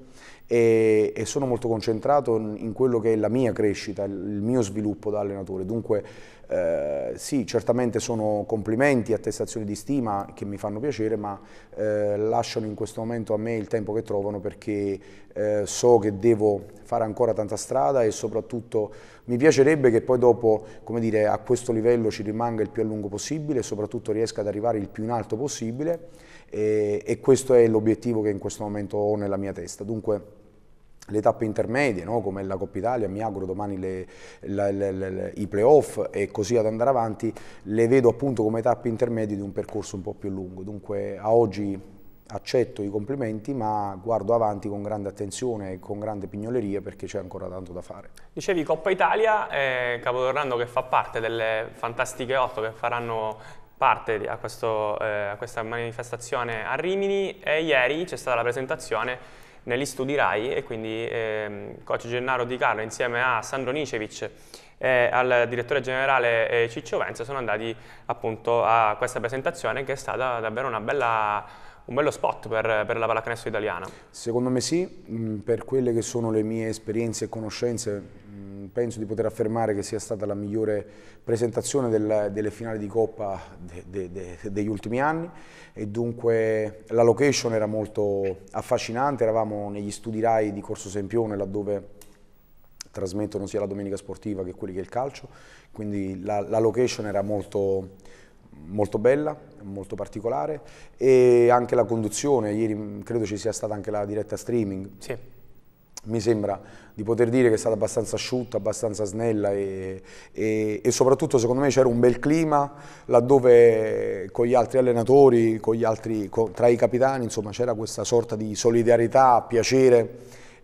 e, e sono molto concentrato in, quello che è la mia crescita, il, il mio sviluppo da allenatore. Dunque eh, sì, certamente sono complimenti, attestazioni di stima che mi fanno piacere, ma eh, lasciano in questo momento a me il tempo che trovano perché eh, so che devo fare ancora tanta strada e soprattutto mi piacerebbe che poi dopo, come dire, a questo livello ci rimanga il più a lungo possibile e soprattutto riesca ad arrivare il più in alto possibile e, e questo è l'obiettivo che in questo momento ho nella mia testa. Dunque, le tappe intermedie, no? come la Coppa Italia, mi auguro domani le, la, le, le, i playoff e così ad andare avanti, le vedo appunto come tappe intermedie di un percorso un po' più lungo. Dunque a oggi accetto i complimenti ma guardo avanti con grande attenzione e con grande pignoleria perché c'è ancora tanto da fare. Dicevi Coppa Italia, eh, Capotornando che fa parte delle fantastiche otto che faranno parte a, questo, eh, a questa manifestazione a Rimini e ieri c'è stata la presentazione negli studi RAI e quindi eh, coach Gennaro Di Carlo insieme a Sandro Nicevic e al direttore generale eh, Ciccio Venza sono andati appunto a questa presentazione che è stata davvero una bella un bello spot per, per la pallacanestro italiana. Secondo me sì, mm, per quelle che sono le mie esperienze e conoscenze mm, penso di poter affermare che sia stata la migliore presentazione della, delle finali di Coppa de, de, de, degli ultimi anni e dunque la location era molto affascinante, eravamo negli studi RAI di Corso Sempione laddove trasmettono sia la domenica sportiva che quelli che il calcio, quindi la, la location era molto molto bella, molto particolare e anche la conduzione, ieri mm, credo ci sia stata anche la diretta streaming. Sì. Mi sembra di poter dire che è stata abbastanza asciutta, abbastanza snella e, e, e soprattutto secondo me c'era un bel clima laddove con gli altri allenatori, gli altri, con, tra i capitani, insomma c'era questa sorta di solidarietà, piacere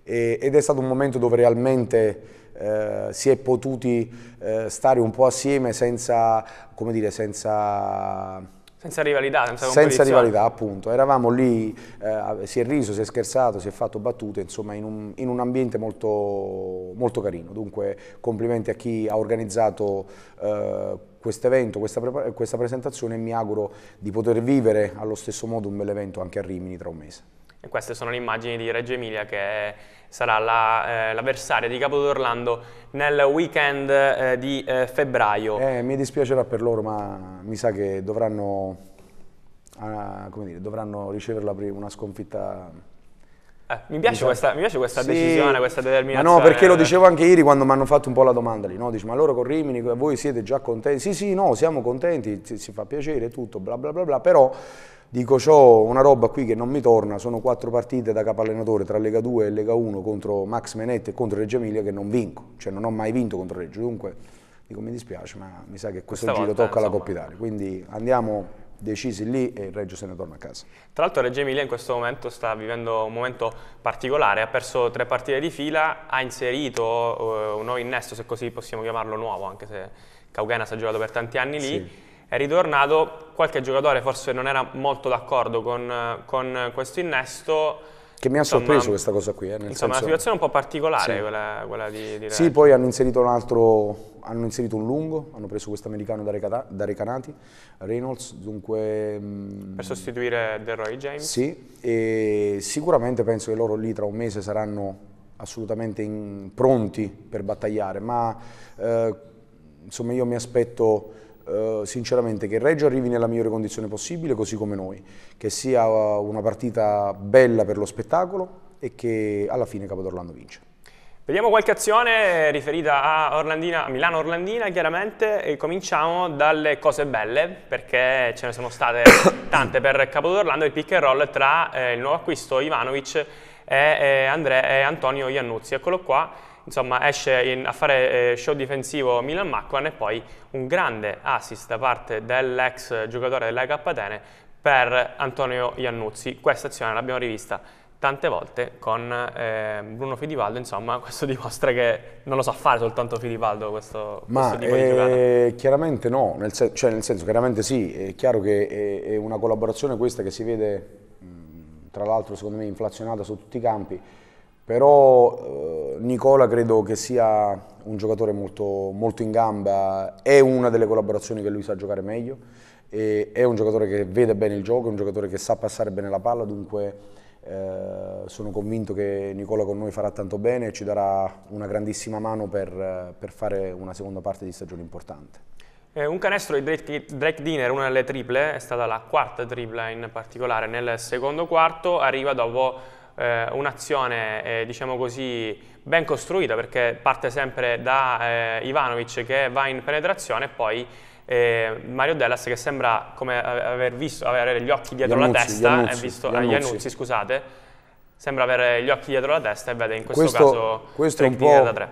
e, ed è stato un momento dove realmente eh, si è potuti eh, stare un po' assieme senza, come dire, senza... Senza rivalità, senza, senza rivalità, appunto. Eravamo lì, eh, si è riso, si è scherzato, si è fatto battute, insomma, in un, in un ambiente molto, molto carino. Dunque, complimenti a chi ha organizzato eh, questo evento, questa, questa presentazione e mi auguro di poter vivere allo stesso modo un bel evento anche a Rimini tra un mese. E queste sono le immagini di Reggio Emilia che sarà la, eh, l'avversaria di Capodorlando nel weekend eh, di eh, febbraio. Eh, mi dispiacerà per loro, ma mi sa che dovranno, ah, dire, dovranno riceverla una sconfitta eh, mi, piace diciamo questa, mi piace questa, sì, decisione, questa determinazione. no, perché lo dicevo anche ieri quando mi hanno fatto un po' la domanda lì, no? Dice, ma loro con Rimini, voi siete già contenti? Sì, sì, no, siamo contenti, si, si fa piacere tutto, bla bla bla bla, però Dico, ho una roba qui che non mi torna, sono quattro partite da capo allenatore tra Lega 2 e Lega 1 contro Max Menette e contro Reggio Emilia che non vinco, cioè non ho mai vinto contro Reggio, dunque dico mi dispiace ma mi sa che questo Questa giro volta, tocca alla Coppa Italia, quindi andiamo decisi lì e il Reggio se ne torna a casa. Tra l'altro Reggio Emilia in questo momento sta vivendo un momento particolare, ha perso tre partite di fila, ha inserito eh, un nuovo innesto, se così possiamo chiamarlo nuovo, anche se Caughena si è giocato per tanti anni lì, sì è ritornato, qualche giocatore forse non era molto d'accordo con, con questo innesto, che mi ha insomma, sorpreso questa cosa qui. Eh, insomma, senso... una situazione un po' particolare sì. quella, quella di, di Sì, poi hanno inserito un altro, hanno inserito un lungo, hanno preso questo americano da, da Recanati, Reynolds, dunque... Mm, per sostituire Delroy James? Sì, e sicuramente penso che loro lì tra un mese saranno assolutamente in, pronti per battagliare, ma eh, insomma io mi aspetto eh, sinceramente che Reggio arrivi nella migliore condizione possibile, così come noi, che sia eh, una partita bella per lo spettacolo e che alla fine Capodorlando vince. Vediamo qualche azione riferita a, Orlandina, a Milano Orlandina, chiaramente, e cominciamo dalle cose belle, perché ce ne sono state <coughs> tante per Capodorlando, il pick and roll tra eh, il nuovo acquisto Ivanovic e, eh, André, e Antonio Iannuzzi. Eccolo qua, insomma esce in, a fare eh, show difensivo Milan Macquan e poi un grande assist da parte dell'ex giocatore dell'EK Atene per Antonio Iannuzzi. Questa azione l'abbiamo rivista tante volte con eh, Bruno Fidivaldo, insomma, <laughs> questo dimostra che non lo sa so fare soltanto Fidivaldo questo, Ma, questo eh, Chiaramente no, nel sen- cioè nel senso, chiaramente sì, è chiaro che è, è una collaborazione questa che si vede, tra l'altro secondo me inflazionata su tutti i campi, però eh, Nicola credo che sia un giocatore molto, molto, in gamba, è una delle collaborazioni che lui sa giocare meglio, è un giocatore che vede bene il gioco, è un giocatore che sa passare bene la palla, dunque eh, sono convinto che Nicola con noi farà tanto bene e ci darà una grandissima mano per, per fare una seconda parte di stagione importante. Eh, un canestro di Drake, Drake Diner, una delle triple, è stata la quarta tripla in particolare nel secondo quarto, arriva dopo eh, un'azione, eh, diciamo così, ben costruita perché parte sempre da eh, Ivanovic che va in penetrazione e poi eh, Mario Dellas che sembra come aver visto, avere gli occhi dietro Iannuzzi, la testa, eh, Iannuzzi, visto, Iannuzzi. Iannuzzi, scusate, sembra avere gli occhi dietro la testa e vede in questo, questo caso questo è,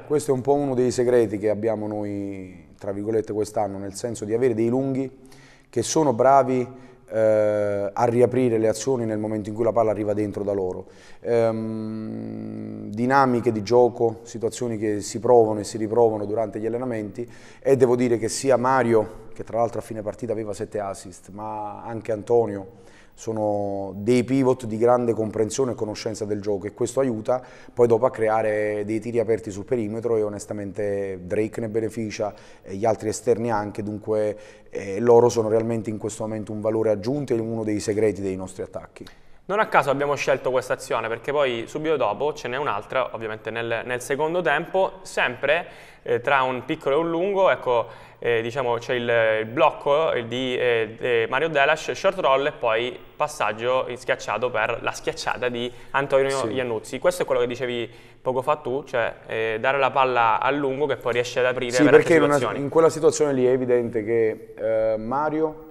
questo è un po' uno dei segreti che abbiamo noi, tra virgolette, quest'anno, nel senso di avere dei lunghi che sono bravi eh, a riaprire le azioni nel momento in cui la palla arriva dentro da loro. Ehm, dinamiche di gioco, situazioni che si provano e si riprovano durante gli allenamenti e devo dire che sia Mario, che tra l'altro a fine partita aveva 7 assist, ma anche Antonio, sono dei pivot di grande comprensione e conoscenza del gioco e questo aiuta poi dopo a creare dei tiri aperti sul perimetro e onestamente Drake ne beneficia, e gli altri esterni anche, dunque eh, loro sono realmente in questo momento un valore aggiunto e uno dei segreti dei nostri attacchi. Non a caso abbiamo scelto questa azione perché poi subito dopo ce n'è un'altra ovviamente nel, nel secondo tempo, sempre eh, tra un piccolo e un lungo, ecco eh, diciamo, c'è il, il, blocco di eh, eh, Mario Delash, short roll e poi passaggio schiacciato per la schiacciata di Antonio sì. Iannuzzi. Questo è quello che dicevi poco fa tu, cioè eh, dare la palla a lungo che poi riesce ad aprire sì, per perché in, una, in, quella situazione lì è evidente che eh, Mario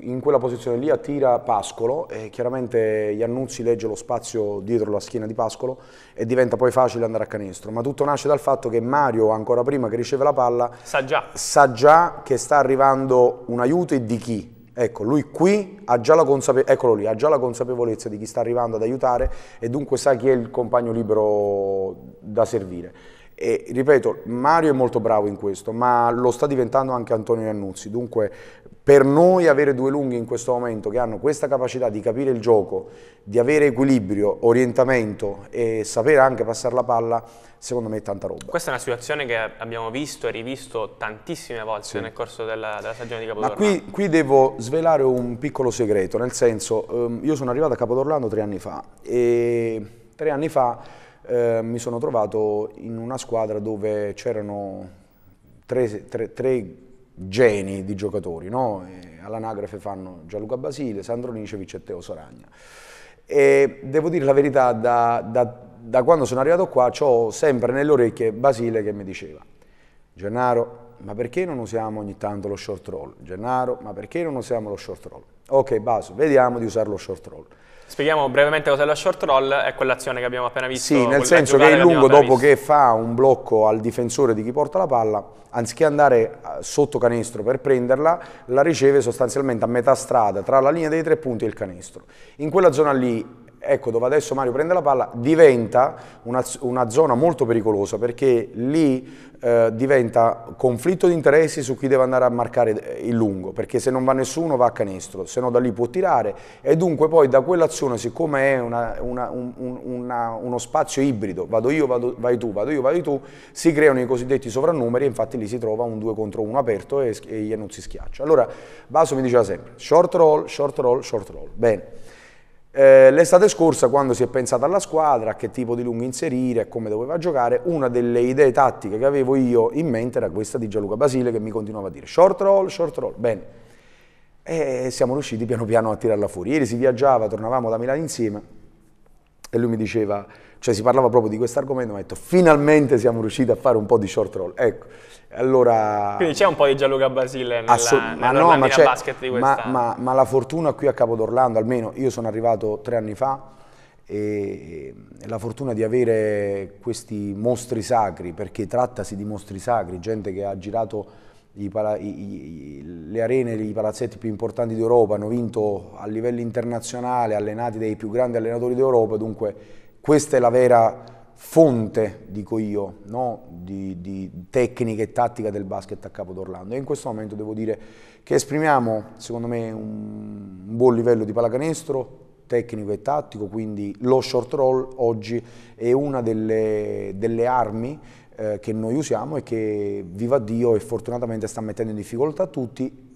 in quella posizione lì attira Pascolo e chiaramente Iannuzzi legge lo spazio dietro la schiena di Pascolo e diventa poi facile andare a canestro, ma tutto nasce dal fatto che Mario, ancora prima che riceve la palla, sa già, sa già che sta arrivando un aiuto e di chi. Ecco, lui qui ha già, lì, ha già la consapevolezza di chi sta arrivando ad aiutare e dunque sa chi è il compagno libero da servire. E ripeto, Mario è molto bravo in questo, ma lo sta diventando anche Antonio Iannuzzi, dunque per noi avere due lunghi in questo momento che hanno questa capacità di capire il gioco, di avere equilibrio, orientamento e sapere anche passare la palla, secondo me è tanta roba. Questa è una situazione che abbiamo visto e rivisto tantissime volte sì. nel corso della, della, stagione di Capodorlando. Ma qui, qui, devo svelare un piccolo segreto, nel senso, ehm, io sono arrivato a Capodorlando tre anni fa e tre anni fa... Eh, mi sono trovato in una squadra dove c'erano tre, tre, tre geni di giocatori, no? all'anagrafe fanno Gianluca Basile, Sandro Nicevic e Teo Soragna. E devo dire la verità, da, da, da quando sono arrivato qua ho sempre nelle orecchie Basile che mi diceva Gennaro, ma perché non usiamo ogni tanto lo short roll? Gennaro, ma perché non usiamo lo short roll? Ok Baso, vediamo di usare lo short roll. Spieghiamo brevemente cos'è la short roll, è quell'azione che abbiamo appena visto. Sì, nel senso che il lungo che dopo visto. che fa un blocco al difensore di chi porta la palla, anziché andare eh, sotto canestro per prenderla, la riceve sostanzialmente a metà strada tra la linea dei tre punti e il canestro. In quella zona lì ecco dove adesso Mario prende la palla, diventa una, una zona molto pericolosa perché lì eh, diventa conflitto di interessi su chi deve andare a marcare eh, il lungo, perché se non va nessuno va a canestro, se no da lì può tirare e dunque poi da quell'azione, siccome è una, una, un, uno spazio ibrido, vado io, vado, vai tu, vado io, vai tu, si creano i cosiddetti sovrannumeri e infatti lì si trova un 2 contro 1 aperto e, e non si schiaccia. Allora Basso mi diceva sempre short roll, short roll, short roll, bene eh, l'estate scorsa, quando si è pensato alla squadra, a che tipo di lungo inserire, a come doveva giocare, una delle idee tattiche che avevo io in mente era questa di Gianluca Basile che mi continuava a dire short roll, short roll, bene. E siamo riusciti piano piano a tirarla fuori. Ieri si viaggiava, tornavamo da Milano insieme e lui mi diceva, cioè si parlava proprio di questo argomento, mi ha detto finalmente siamo riusciti a fare un po' di short roll. Ecco, allora, Quindi c'è un po' di Gianluca Basile nella, assolut- nella ma no, ma basket di questa... Ma, ma, ma la fortuna qui a Capodorlando, almeno io sono arrivato tre anni fa, e la fortuna di avere questi mostri sacri, perché trattasi di mostri sacri, gente che ha girato i i, i, le arene, i palazzetti più importanti d'Europa, hanno vinto a livello internazionale, allenati dai più grandi allenatori d'Europa, dunque questa è la vera fonte, dico io, no? di, di, tecnica e tattica del basket a capo d'Orlando. E in questo momento devo dire che esprimiamo, secondo me, un, un buon livello di pallacanestro, tecnico e tattico, quindi lo short roll oggi è una delle, delle armi eh, che noi usiamo e che, viva Dio, e fortunatamente sta mettendo in difficoltà tutti,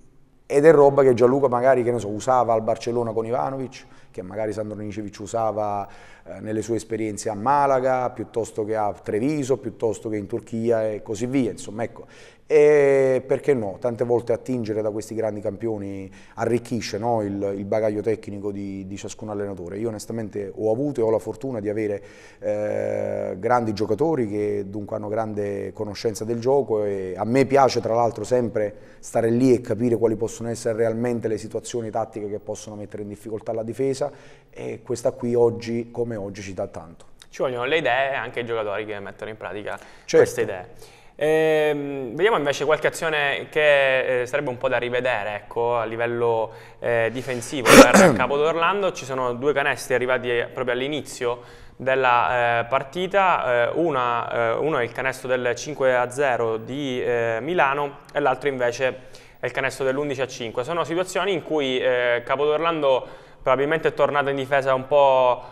ed è roba che Gianluca magari, che so, usava al Barcellona con Ivanovic, che magari Sandro Nicevic usava eh, nelle sue esperienze a Malaga, piuttosto che a Treviso, piuttosto che in Turchia e così via, insomma ecco. E perché no? Tante volte attingere da questi grandi campioni arricchisce no? il, il, bagaglio tecnico di, di, ciascun allenatore. Io onestamente ho avuto e ho la fortuna di avere eh, grandi giocatori che dunque hanno grande conoscenza del gioco e a me piace tra l'altro sempre stare lì e capire quali possono essere realmente le situazioni tattiche che possono mettere in difficoltà la difesa e questa qui oggi come come oggi ci dà tanto. Ci vogliono le idee e anche i giocatori che mettono in pratica certo. queste idee. Eh, vediamo invece qualche azione che eh, sarebbe un po' da rivedere ecco, a livello eh, difensivo per <coughs> Capo d'Orlando. Ci sono due canestri arrivati eh, proprio all'inizio della eh, partita, eh, una, uno è il canestro del 5-0 di Milano e l'altro invece è il canestro dell'11-5. Sono situazioni in cui Capo d'Orlando probabilmente è tornato in difesa un po'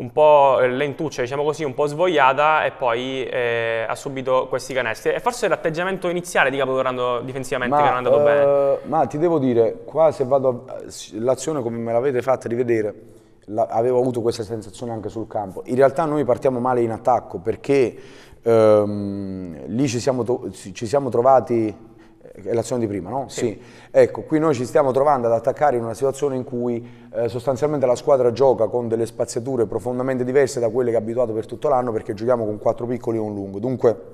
un po' lentuccia, diciamo così, un po' svogliata e poi eh, ha subito questi canestri. E forse l'atteggiamento iniziale di Capodorando difensivamente ma, che non è andato uh, bene. Ma ti devo dire, qua se vado a, l'azione come me l'avete fatta rivedere, la, avevo avuto questa sensazione anche sul campo. In realtà noi partiamo male in attacco perché um, lì ci siamo, to- ci siamo trovati è l'azione di prima, no? Sì. sì. Ecco, qui noi ci stiamo trovando ad attaccare in una situazione in cui eh, sostanzialmente la squadra gioca con delle spaziature profondamente diverse da quelle che ha abituato per tutto l'anno perché giochiamo con quattro piccoli e un lungo. Dunque,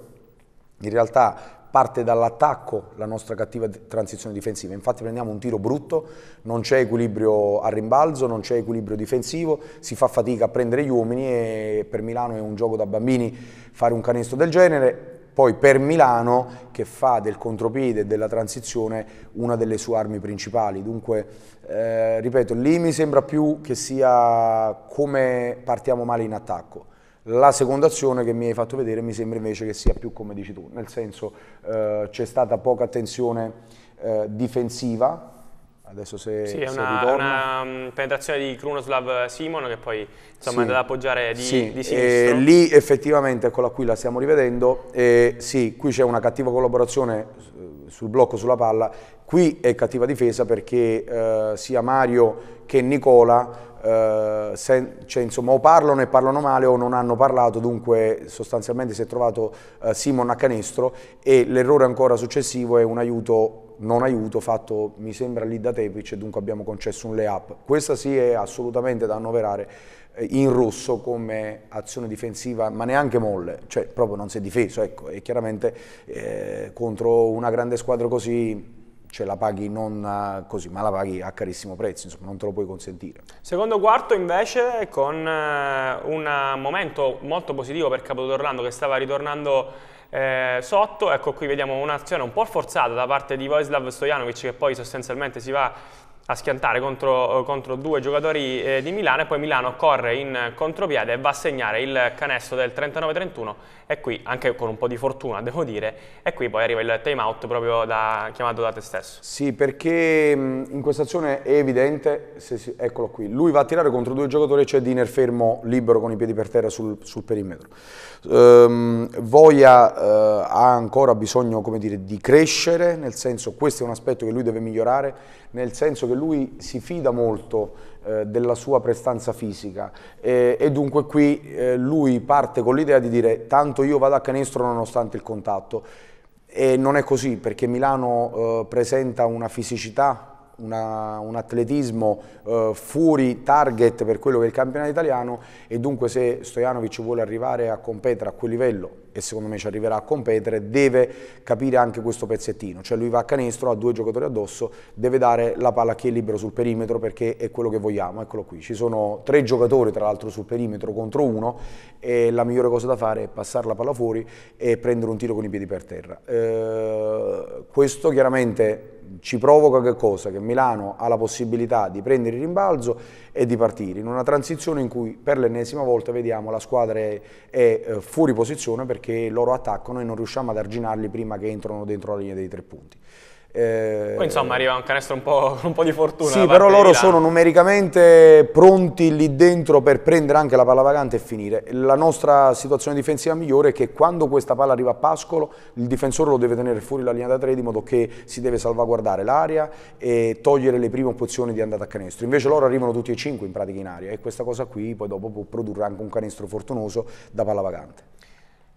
in realtà parte dall'attacco la nostra cattiva transizione difensiva. Infatti prendiamo un tiro brutto, non c'è equilibrio a rimbalzo, non c'è equilibrio difensivo, si fa fatica a prendere gli uomini e per Milano è un gioco da bambini fare un canestro del genere poi per Milano che fa del contropiede e della transizione una delle sue armi principali. Dunque, eh, ripeto, lì mi sembra più che sia come partiamo male in attacco. La seconda azione che mi hai fatto vedere mi sembra invece che sia più come dici tu, nel senso eh, c'è stata poca attenzione eh, difensiva Adesso se, sì, è se una, una mm, penetrazione di Krunoslav Simon che poi insomma, sì, è andata ad appoggiare di, sì, di eh, lì effettivamente, eccola qui, la stiamo rivedendo, eh, sì, qui c'è una cattiva collaborazione eh, sul blocco, sulla palla, qui è cattiva difesa perché eh, sia Mario che Nicola eh, se, cioè, insomma, o parlano e parlano male o non hanno parlato, dunque sostanzialmente si è trovato eh, Simon a canestro e l'errore ancora successivo è un aiuto non aiuto fatto, mi sembra, lì da Tepic e dunque abbiamo concesso un lay-up. Questa sì è assolutamente da annoverare eh, in rosso come azione difensiva, ma neanche molle, cioè proprio non si è difeso, ecco, e chiaramente eh, contro una grande squadra così ce la paghi non eh, così, ma la paghi a carissimo prezzo, insomma, non te lo puoi consentire. Secondo quarto invece con eh, un momento molto positivo per Capodorlando che stava ritornando eh, sotto, ecco qui vediamo un'azione un po' forzata da parte di Vojislav Stojanovic che poi sostanzialmente si va a schiantare contro, eh, contro due giocatori eh, di Milano e poi Milano corre in contropiede e va a segnare il canestro del 39-31 e qui, anche con un po' di fortuna <laughs> devo dire, e qui poi arriva il time out proprio da, chiamato da te stesso. Sì, perché mm, in questa azione è evidente, si, eccolo qui, lui va a tirare contro due giocatori, c'è cioè Diner fermo, libero con i piedi per terra sul, sul perimetro. Ehm, Voia eh, ha ancora bisogno, come dire, di crescere, nel senso questo è un aspetto che lui deve migliorare, nel senso che lui si fida molto eh, della sua prestanza fisica e, e dunque qui eh, lui parte con l'idea di dire tanto io vado a canestro nonostante il contatto e non è così perché Milano eh, presenta una fisicità una, un atletismo eh, fuori target per quello che è il campionato italiano e dunque se Stojanovic vuole arrivare a competere a quel livello e secondo me ci arriverà a competere, deve capire anche questo pezzettino, cioè lui va a canestro, ha due giocatori addosso, deve dare la palla a chi è libero sul perimetro perché è quello che vogliamo, eccolo qui, ci sono tre giocatori tra l'altro sul perimetro contro uno e la migliore cosa da fare è passare la palla fuori e prendere un tiro con i piedi per terra. Eh, questo chiaramente ci provoca che cosa? Che Milano ha la possibilità di prendere il rimbalzo e di partire in una transizione in cui per l'ennesima volta vediamo la squadra è, è, eh, fuori posizione perché loro attaccano e non riusciamo ad arginarli prima che entrano dentro la linea dei tre punti. Eh, Poi insomma arriva un canestro un po', <laughs> un po di fortuna. Sì, però loro sono numericamente pronti lì dentro per prendere anche la palla vagante e finire. La nostra situazione difensiva migliore è che quando questa palla arriva a Pascolo, il difensore lo deve tenere fuori la linea da tre di modo che si deve salvaguardare l'aria e togliere le prime opzioni di andata a canestro. Invece loro arrivano tutti e cinque in pratica in aria e questa cosa qui poi dopo può produrre anche un canestro fortunoso da palla vagante.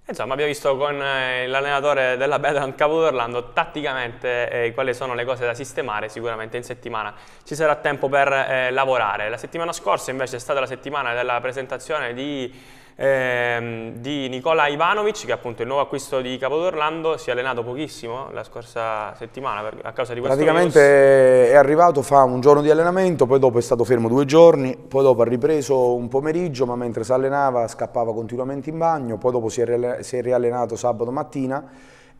Insomma abbiamo visto con eh, l'allenatore della Bedland, Capo d'Orlando tatticamente eh, quali sono le cose da sistemare, sicuramente in settimana ci sarà tempo per eh, lavorare. La settimana scorsa invece è stata la settimana della presentazione di ehm, di Nicola Ivanovic, che è appunto il nuovo acquisto di Capodorlando, si è allenato pochissimo la scorsa settimana per, a causa di questo Praticamente virus. è arrivato, fa un giorno di allenamento, poi dopo è stato fermo due giorni, poi dopo ha ripreso un pomeriggio, ma mentre si allenava scappava continuamente in bagno, poi dopo si è, si è riallenato sabato mattina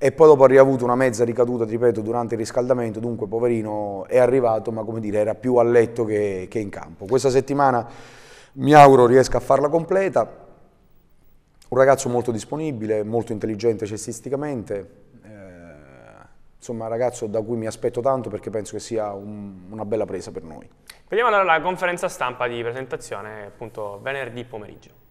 e poi dopo ha riavuto una mezza ricaduta, ripeto, durante il riscaldamento, dunque poverino è arrivato, ma come dire, era più a letto che, che in campo. Questa settimana mi auguro riesca a farla completa, un ragazzo molto disponibile, molto intelligente cestisticamente, eh, insomma un ragazzo da cui mi aspetto tanto perché penso che sia un, una bella presa per noi. Vediamo allora la conferenza stampa di presentazione appunto venerdì pomeriggio.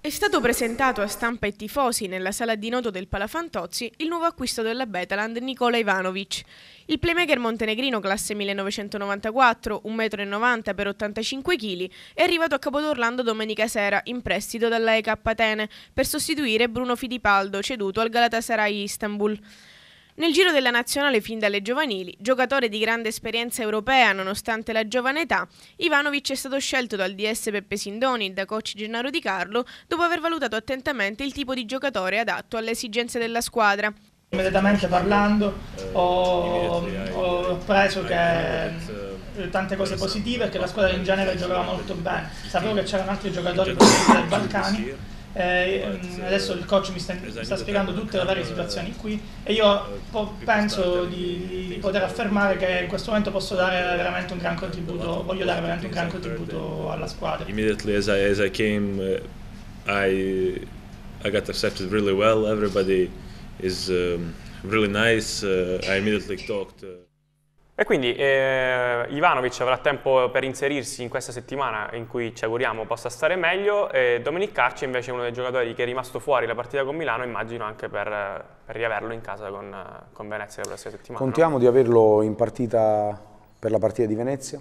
È stato presentato a stampa e tifosi nella sala di noto del Palafantozzi il nuovo acquisto della Betaland Nikola Ivanovic. Il playmaker montenegrino classe 1994, 1,90 m per 85 kg, è arrivato a Capodorlando domenica sera in prestito dalla EK Atene per sostituire Bruno Fidipaldo ceduto al Galatasaray Istanbul. Nel giro della nazionale fin dalle giovanili, giocatore di grande esperienza europea nonostante la giovane età, Ivanovic è stato scelto dal DS Peppe Sindoni, da coach Gennaro Di Carlo, dopo aver valutato attentamente il tipo di giocatore adatto alle esigenze della squadra. Immediatamente parlando ho, ho preso che eh, tante cose positive e che la squadra in genere giocava molto bene. Sapevo che c'erano altri giocatori provenienti dai Balcani eh, ehm, adesso il coach mi sta, esatto, mi sta, spiegando tutte le varie situazioni eh, qui e io eh, penso di poter affermare che in questo momento posso dare veramente un gran esatto, contributo, esatto, voglio dare veramente un gran contributo alla squadra. Immediately as I, as I came uh, I, I got accepted really well, everybody is um, really nice, uh, I immediately talked. Uh, e quindi eh, Ivanovic avrà tempo per inserirsi in questa settimana in cui ci auguriamo possa stare meglio e Dominic Carci invece è uno dei giocatori che è rimasto fuori la partita con Milano immagino anche per, per riaverlo in casa con, con, Venezia la prossima settimana. Contiamo no? di averlo in partita per la partita di Venezia,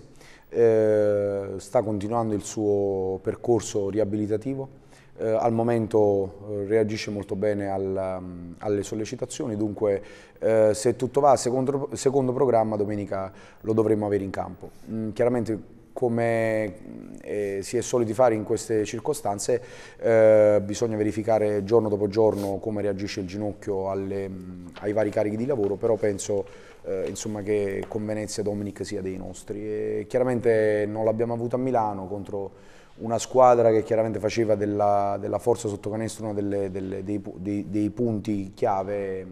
eh, sta continuando il suo percorso riabilitativo eh, al momento eh, reagisce molto bene al, mm, alle sollecitazioni, dunque eh, se tutto va secondo, secondo, programma domenica lo dovremo avere in campo. Mm, chiaramente come eh, si è soliti fare in queste circostanze, eh, bisogna verificare giorno dopo giorno come reagisce il ginocchio alle, mm, ai vari carichi di lavoro, però penso eh, insomma, che con Venezia Dominic sia dei nostri. E chiaramente non l'abbiamo avuto a Milano contro una squadra che chiaramente faceva della, della forza sotto canestro uno dei, dei, dei, punti chiave,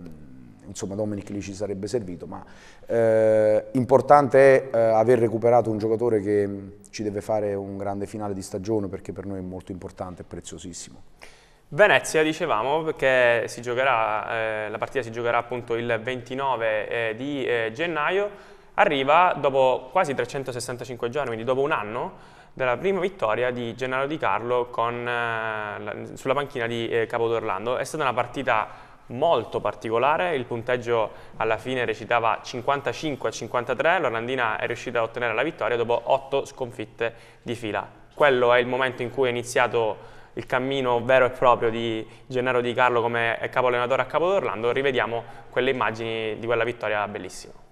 insomma Dominic lì ci sarebbe servito, ma eh, importante è eh, aver recuperato un giocatore che ci deve fare un grande finale di stagione perché per noi è molto importante e preziosissimo. Venezia, dicevamo, perché giocherà, eh, la partita si giocherà appunto il 29 eh, di eh, gennaio, arriva dopo quasi 365 giorni, quindi dopo un anno, dalla prima vittoria di Gennaro Di Carlo con, eh, sulla panchina di eh, Capodorlando. È stata una partita molto particolare, il punteggio alla fine recitava 55 a 53, l'Orlandina è riuscita a ottenere la vittoria dopo 8 sconfitte di fila. Quello è il momento in cui è iniziato il cammino vero e proprio di Gennaro Di Carlo come eh, capo allenatore a Capo d'Orlando, rivediamo quelle immagini di quella vittoria bellissima.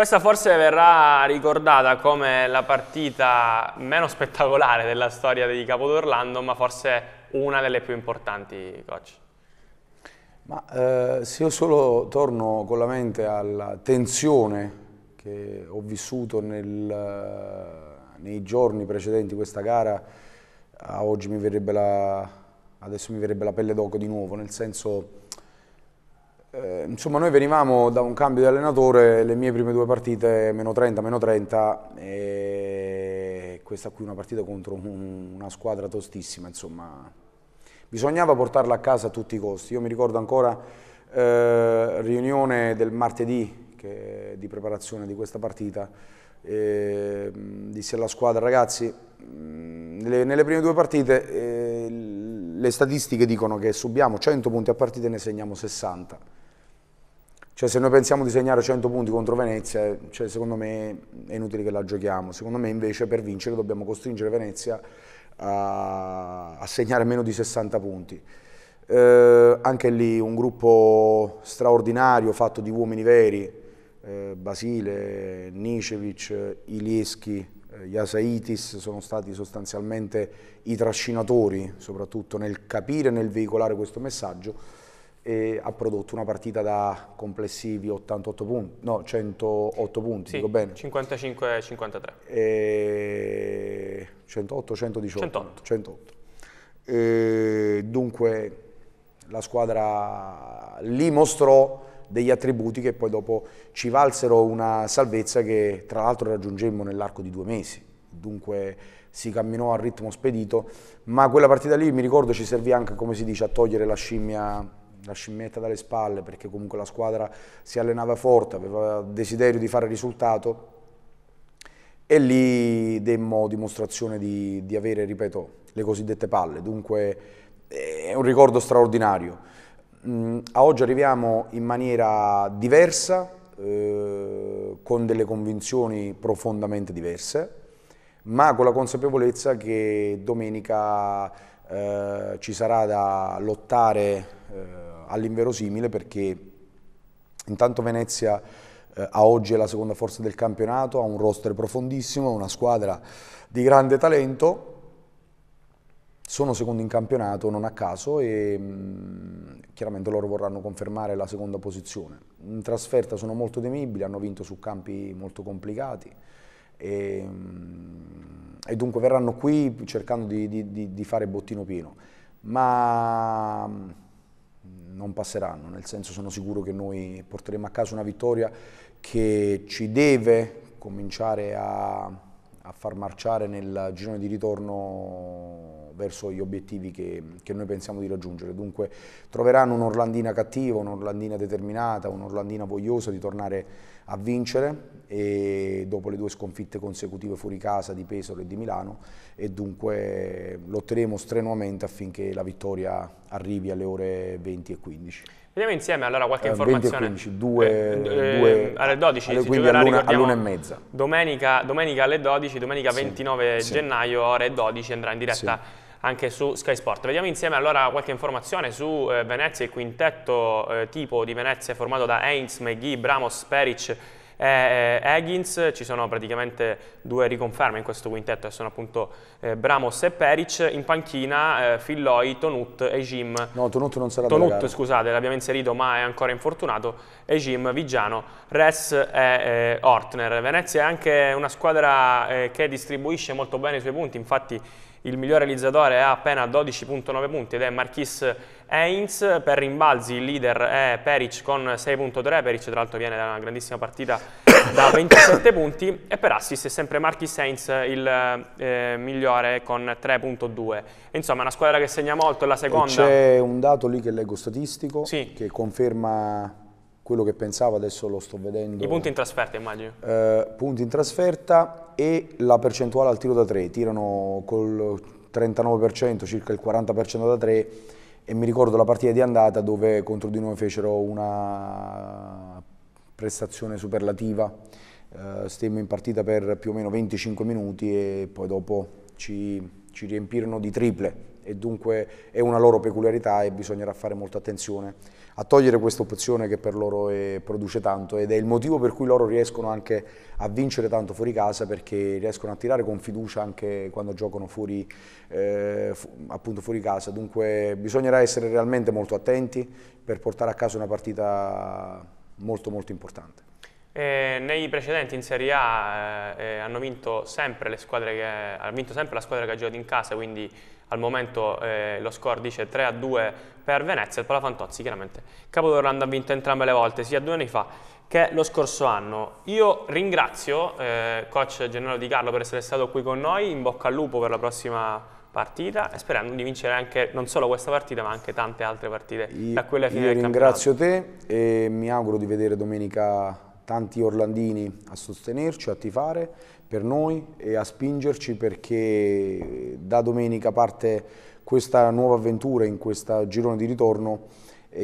Questa forse verrà ricordata come la partita meno spettacolare della storia di Capodorlando, ma forse una delle più importanti, coach. Ma, eh, se io solo torno con la mente alla tensione che ho vissuto nel, eh, nei giorni precedenti questa gara, a oggi mi verrebbe la, adesso mi verrebbe la pelle d'oco di nuovo, nel senso eh, insomma, noi venivamo da un cambio di allenatore, le mie prime due partite meno 30, meno 30, e questa qui una partita contro un, una squadra tostissima, insomma. Bisognava portarla a casa a tutti i costi. Io mi ricordo ancora eh, riunione del martedì che, di preparazione di questa partita. Eh, disse alla squadra, ragazzi, nelle, nelle prime due partite eh, le statistiche dicono che subiamo 100 punti a partita e ne segniamo 60 cioè, se noi pensiamo di segnare 100 punti contro Venezia, cioè, secondo me è inutile che la giochiamo. Secondo me invece per vincere dobbiamo costringere Venezia a, a segnare meno di 60 punti. Eh, anche lì un gruppo straordinario fatto di uomini veri, eh, Basile, Nicevic, Ilieschi, eh, Yasaitis sono stati sostanzialmente i trascinatori, soprattutto nel capire e nel veicolare questo messaggio e ha prodotto una partita da complessivi 88 punti, no 108 punti, sì, dico bene? 55-53. E... 108, 118. 108. 108. E... Dunque la squadra lì mostrò degli attributi che poi dopo ci valsero una salvezza che tra l'altro raggiungemmo nell'arco di due mesi. Dunque si camminò a ritmo spedito, ma quella partita lì mi ricordo ci servì anche, come si dice, a togliere la scimmia la scimmietta dalle spalle perché comunque la squadra si allenava forte, aveva desiderio di fare risultato e lì demmo dimostrazione di, di avere, ripeto, le cosiddette palle, dunque è un ricordo straordinario. Mm, a oggi arriviamo in maniera diversa, eh, con delle convinzioni profondamente diverse, ma con la consapevolezza che domenica eh, ci sarà da lottare eh, all'inverosimile perché intanto Venezia eh, a oggi è la seconda forza del campionato, ha un roster profondissimo, una squadra di grande talento, sono secondi in campionato non a caso e mh, mm, chiaramente loro vorranno confermare la seconda posizione. In trasferta sono molto temibili, hanno vinto su campi molto complicati, e, ehm, e dunque verranno qui cercando di, di, di fare bottino pieno, ma mm, non passeranno, nel senso sono sicuro che noi porteremo a casa una vittoria che ci deve cominciare a, a far marciare nel girone di ritorno verso gli obiettivi che, che, noi pensiamo di raggiungere. Dunque troveranno un'Orlandina cattiva, un'Orlandina determinata, un'Orlandina vogliosa di tornare a vincere dopo le due sconfitte consecutive fuori casa di Pesaro e di Milano e dunque lotteremo strenuamente affinché la vittoria arrivi alle ore 20 e 15. Vediamo insieme allora qualche eh, informazione. 20 e 15, 2, eh, 2 eh, alle 12 alle, si giocherà all'una, e mezza. Domenica, domenica, alle 12, domenica 29 sì. gennaio ore 12 andrà in diretta sì anche su Sky Sport. Vediamo insieme allora qualche informazione su eh, Venezia, il quintetto eh, tipo di Venezia formato da Heinz, McGee, Bramos, Peric e eh, Higgins, ci sono praticamente due riconferme in questo quintetto che sono appunto eh, Bramos e Peric, in panchina eh, Filloi, Tonut e Jim. No, Tonut non sarà Tonut, gara. scusate, l'abbiamo inserito ma è ancora infortunato, e Jim, Vigiano, Res e eh, Ortner. Venezia è anche una squadra eh, che distribuisce molto bene i suoi punti, infatti il miglior realizzatore ha appena 12.9 punti ed è Marquis Heinz, per rimbalzi il leader è Peric con 6.3, Peric tra l'altro viene da una grandissima partita da 27 punti e per assist è sempre Marquis Heinz il eh, migliore con 3.2. Insomma è una squadra che segna molto, è la seconda. C'è un dato lì che leggo statistico sì. che conferma quello che pensavo adesso lo sto vedendo. I punti in trasferta immagino. Eh, punti in trasferta e la percentuale al tiro da tre. tirano col 39%, circa il 40% da tre. e mi ricordo la partita di andata dove contro di noi fecero una prestazione superlativa, eh, stemmo in partita per più o meno 25 minuti e poi dopo ci, ci riempirono di triple e dunque è una loro peculiarità e bisognerà fare molta attenzione a togliere questa opzione che per loro è, produce tanto ed è il motivo per cui loro riescono anche a vincere tanto fuori casa perché riescono a tirare con fiducia anche quando giocano fuori, eh, fu, appunto fuori casa. Dunque bisognerà essere realmente molto attenti per portare a casa una partita molto molto importante. Eh, nei precedenti in Serie A eh, eh hanno vinto sempre, che, hanno vinto sempre, la squadra che ha giocato in casa, quindi al momento eh, lo score dice 3 a 2 per Venezia, il Palafantozzi chiaramente. Capodorlando ha vinto entrambe le volte, sia due anni fa che lo scorso anno. Io ringrazio eh, coach Gennaro Di Carlo per essere stato qui con noi, in bocca al lupo per la prossima partita e sperando di vincere anche non solo questa partita ma anche tante altre partite. Io, da quelle fine io ringrazio campionato. te e mi auguro di vedere domenica tanti orlandini a sostenerci, a tifare per noi e a spingerci perché da domenica parte questa nuova avventura in questo girone di ritorno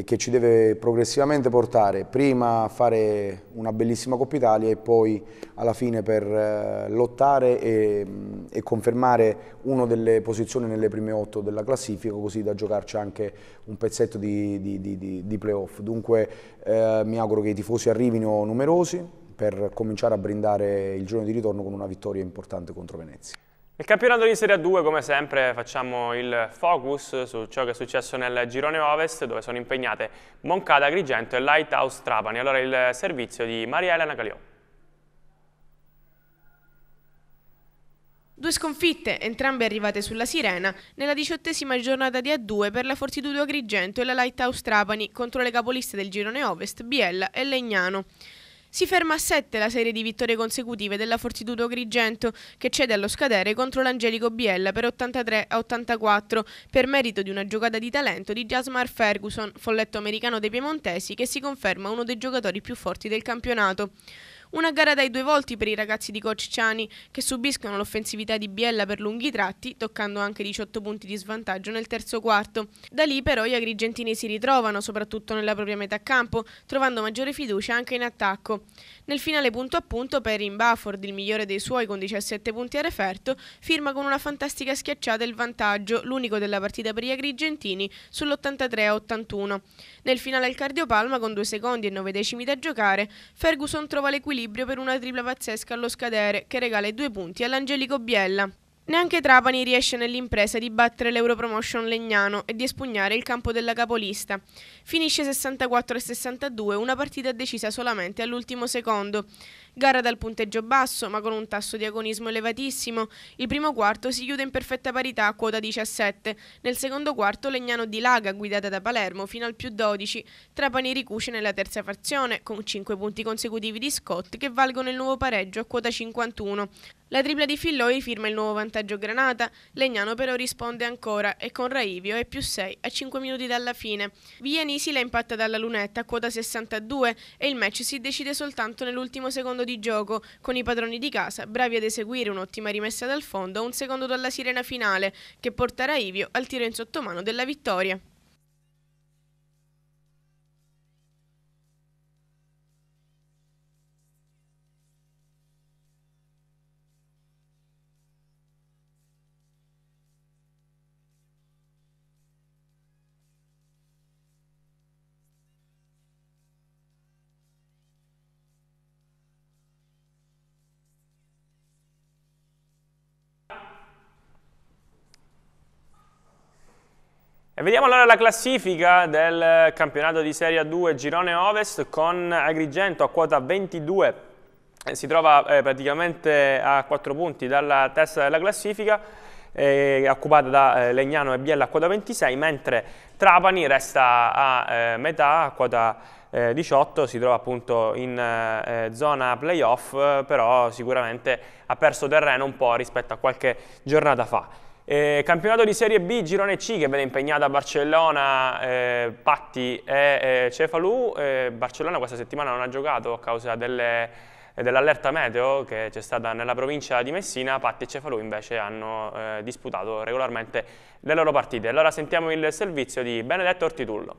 che ci deve progressivamente portare prima a fare una bellissima Coppa Italia e poi alla fine per eh, lottare e, mm, e confermare una delle posizioni nelle prime otto della classifica così da giocarci anche un pezzetto di, di, di, di playoff. Dunque eh, mi auguro che i tifosi arrivino numerosi per cominciare a brindare il giorno di ritorno con una vittoria importante contro Venezia. Il campionato di Serie A2, come sempre, facciamo il focus su ciò che è successo nel girone ovest, dove sono impegnate Moncada, Agrigento e Lighthouse Trapani. Allora il servizio di Maria Elena Caliò. Due sconfitte, entrambe arrivate sulla Sirena, nella diciottesima giornata di A2 per la Fortitudo Agrigento e la Lighthouse Trapani contro le capoliste del girone ovest, Biella e Legnano. Si ferma a 7 la serie di vittorie consecutive della Fortitudo Grigento che cede allo scadere contro l'Angelico Biella per 83 a 84 per merito di una giocata di talento di Jasmar Ferguson, folletto americano dei piemontesi che si conferma uno dei giocatori più forti del campionato. Una gara dai due volti per i ragazzi di Cocciciani che subiscono l'offensività di Biella per lunghi tratti, toccando anche 18 punti di svantaggio nel terzo quarto. Da lì però gli agrigentini si ritrovano, soprattutto nella propria metà campo, trovando maggiore fiducia anche in attacco. Nel finale punto a punto Perrin Bafford, il migliore dei suoi con 17 punti a referto, firma con una fantastica schiacciata il vantaggio, l'unico della partita per gli agrigentini, sull'83 81. Nel finale il Cardiopalma con 2 secondi e 9 decimi da giocare, Ferguson trova l'equilibrio equilibrio per una tripla pazzesca allo scadere che regala i due punti all'Angelico Biella. Neanche Trapani riesce nell'impresa di battere l'Europromotion Legnano e di espugnare il campo della capolista. Finisce 64-62, una partita decisa solamente all'ultimo secondo. Gara dal punteggio basso, ma con un tasso di agonismo elevatissimo. Il primo quarto si chiude in perfetta parità a quota 17. Nel secondo quarto Legnano dilaga guidata da Palermo, fino al più 12. Trapani ricuce nella terza frazione, con 5 punti consecutivi di Scott che valgono il nuovo pareggio a quota 51. La tripla di Filloi firma il nuovo vantaggio Granata, Legnano però risponde ancora e con Raivio è più 6 a 5 minuti dalla fine. Via Nisi la impatta dalla lunetta a quota 62 e il match si decide soltanto nell'ultimo secondo di gioco, con i padroni di casa bravi ad eseguire un'ottima rimessa dal fondo un secondo dalla sirena finale, che porterà Ivio al tiro in sottomano della vittoria. E vediamo allora la classifica del campionato di Serie 2 Girone Ovest con Agrigento a quota 22, eh, si trova eh, praticamente a 4 punti dalla testa della classifica, eh, occupata da eh, Legnano e Biella a quota 26, mentre Trapani resta a eh, metà, a quota 18, eh, si trova appunto in zona playoff, però sicuramente ha perso terreno un po' rispetto a qualche giornata fa. Eh, campionato di Serie B, Girone C che vede impegnata Barcellona, eh, Patti e eh, Cefalù. Eh, Barcellona questa settimana non ha giocato a causa dell'allerta meteo che c'è stata nella provincia di Messina. Patti e Cefalù invece hanno eh, disputato regolarmente le loro partite. Allora sentiamo il servizio di Benedetto Ortitullo.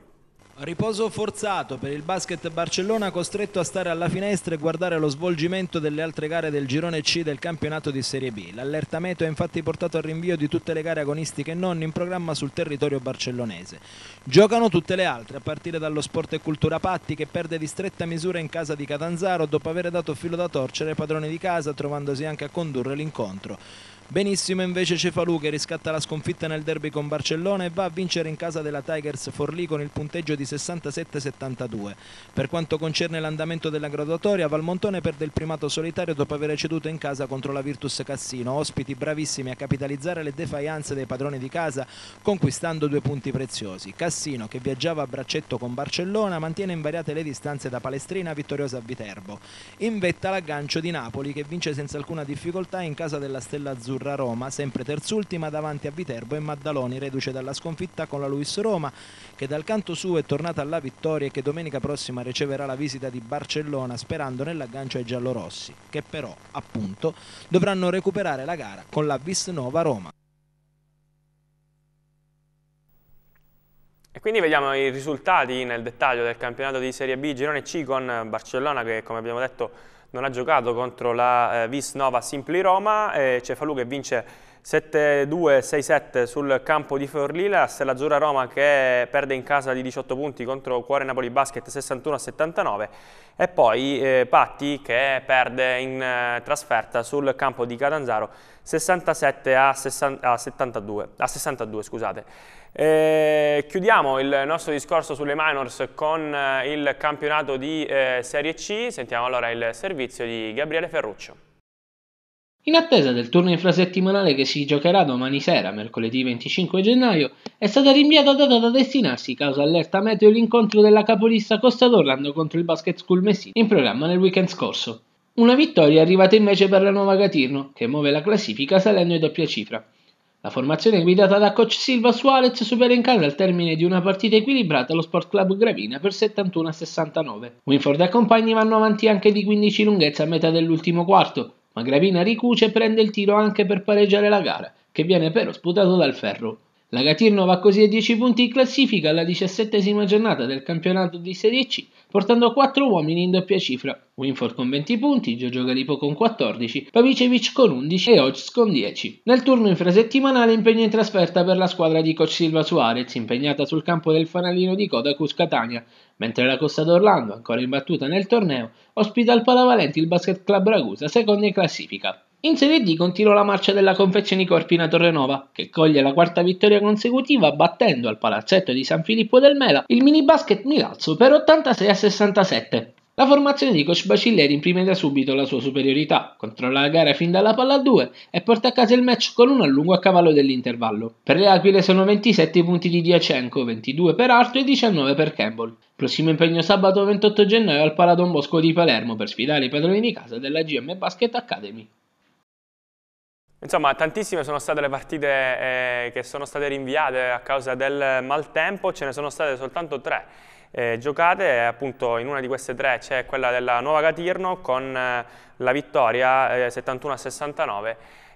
Riposo forzato per il basket Barcellona costretto a stare alla finestra e guardare lo svolgimento delle altre gare del girone C del campionato di Serie B. L'allertamento è infatti portato al rinvio di tutte le gare agonistiche e non in programma sul territorio barcellonese. Giocano tutte le altre, a partire dallo Sport e Cultura Patti che perde di stretta misura in casa di Catanzaro dopo aver dato filo da torcere ai padroni di casa trovandosi anche a condurre l'incontro. Benissimo invece Cefalù che riscatta la sconfitta nel derby con Barcellona e va a vincere in casa della Tigers Forlì con il punteggio di 67-72. Per quanto concerne l'andamento della graduatoria, Valmontone perde il primato solitario dopo aver ceduto in casa contro la Virtus Cassino, ospiti bravissimi a capitalizzare le defaianze dei padroni di casa conquistando due punti preziosi. Cassino che viaggiava a braccetto con Barcellona mantiene invariate le distanze da Palestrina vittoriosa a Viterbo. In vetta l'aggancio di Napoli che vince senza alcuna difficoltà in casa della Stella Azzurra Azzurra Roma, sempre terzultima davanti a Viterbo e Maddaloni, reduce dalla sconfitta con la Luis Roma, che dal canto suo è tornata alla vittoria e che domenica prossima riceverà la visita di Barcellona sperando nell'aggancio ai giallorossi, che però, appunto, dovranno recuperare la gara con la Visnova Roma. E quindi vediamo i risultati nel dettaglio del campionato di Serie B, Girone C con Barcellona che come abbiamo detto non ha giocato contro la eh, Vis Nova Simpli Roma, eh, Cefalù che vince 7-2, 6-7 sul campo di Forlì, la Stella Azzurra Roma che perde in casa di 18 punti contro Cuore Napoli Basket 61-79 e poi eh, Patti che perde in eh, trasferta sul campo di Catanzaro 67 a, a 62 scusate. Eh, chiudiamo il nostro discorso sulle minors con eh, il campionato di eh, Serie C, sentiamo allora il servizio di Gabriele Ferruccio. In attesa del turno infrasettimanale che si giocherà domani sera, mercoledì 25 gennaio, è stata rinviata data da destinarsi causa allerta meteo l'incontro della capolista Costa d'Orlando contro il Basket School Messina in programma nel weekend scorso. Una vittoria è arrivata invece per la nuova Gatirno, che muove la classifica salendo in doppia cifra. La formazione guidata da coach Silva Suarez supera in casa al termine di una partita equilibrata lo Sport Club Gravina per 71 69. Winford e compagni vanno avanti anche di 15 lunghezza a metà dell'ultimo quarto, ma Gravina ricuce e prende il tiro anche per pareggiare la gara, che viene però sputato dal ferro. La Gatirno va così a 10 punti in classifica alla diciassettesima giornata del campionato di Serie C portando 4 uomini in doppia cifra. Winford con 20 punti, Giorgio Galipo con 14, Pavicevic con 11 e Hodges con 10. Nel turno infrasettimanale impegno in trasferta per la squadra di coach Silva Suarez, impegnata sul campo del fanalino di coda Cuscatania, mentre la Costa d'Orlando, ancora imbattuta nel torneo, ospita al Palavalenti il Basket Club Ragusa, secondo in classifica. In Serie D continua la marcia della confezioni Corpina Torrenova, che coglie la quarta vittoria consecutiva battendo al palazzetto di San Filippo del Mela il mini basket Milazzo per 86 a 67. La formazione di coach Bacilleri imprime da subito la sua superiorità, controlla la gara fin dalla palla 2 e porta a casa il match con un allungo a cavallo dell'intervallo. Per le Aquile sono 27 i punti di Diacenco, 22 per Arto e 19 per Campbell. Prossimo impegno sabato 28 gennaio al Paladon Bosco di Palermo per sfidare i padroni di casa della GM Basket Academy. Insomma, tantissime sono state le partite eh, che sono state rinviate a causa del maltempo, ce ne sono state soltanto tre eh, giocate, appunto in una di queste tre c'è quella della Nuova Catirno con eh, la vittoria 71-69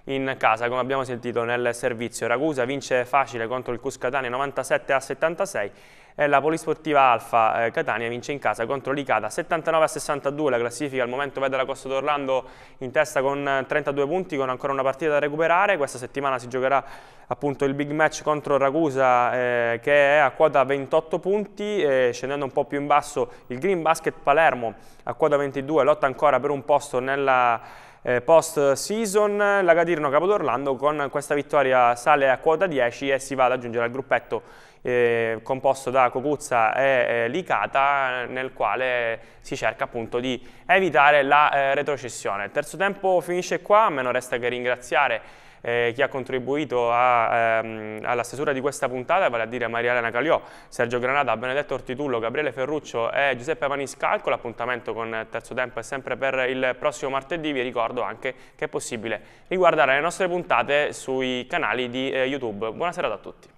eh, in casa, come abbiamo sentito nel servizio. Ragusa vince facile contro il Cuscatani 97-76 eh, la polisportiva Alfa eh, Catania vince in casa contro l'Icata 79 a 62 la classifica al momento vede la Costa d'Orlando in testa con 32 eh, punti con ancora una partita da recuperare questa settimana si giocherà appunto il big match contro Ragusa eh, che è a quota 28 punti scendendo un po' più in basso il Green Basket Palermo a quota 22 lotta ancora per un posto nella eh, post season. La Cadirno Capodorlando con questa vittoria sale a quota 10 e si va ad aggiungere al gruppetto eh, composto da Cocuzza e eh, Licata nel quale si cerca appunto di evitare la eh, retrocessione. Il terzo tempo finisce qua, a me non resta che ringraziare eh, chi ha contribuito a, ehm, alla stesura di questa puntata, vale a dire Maria Elena Cagliò, Sergio Granada, Benedetto Ortitullo, Gabriele Ferruccio e Giuseppe Maniscalco. L'appuntamento con il Terzo Tempo è sempre per il prossimo martedì. Vi ricordo anche che è possibile riguardare le nostre puntate sui canali di eh, YouTube. Buonasera a tutti.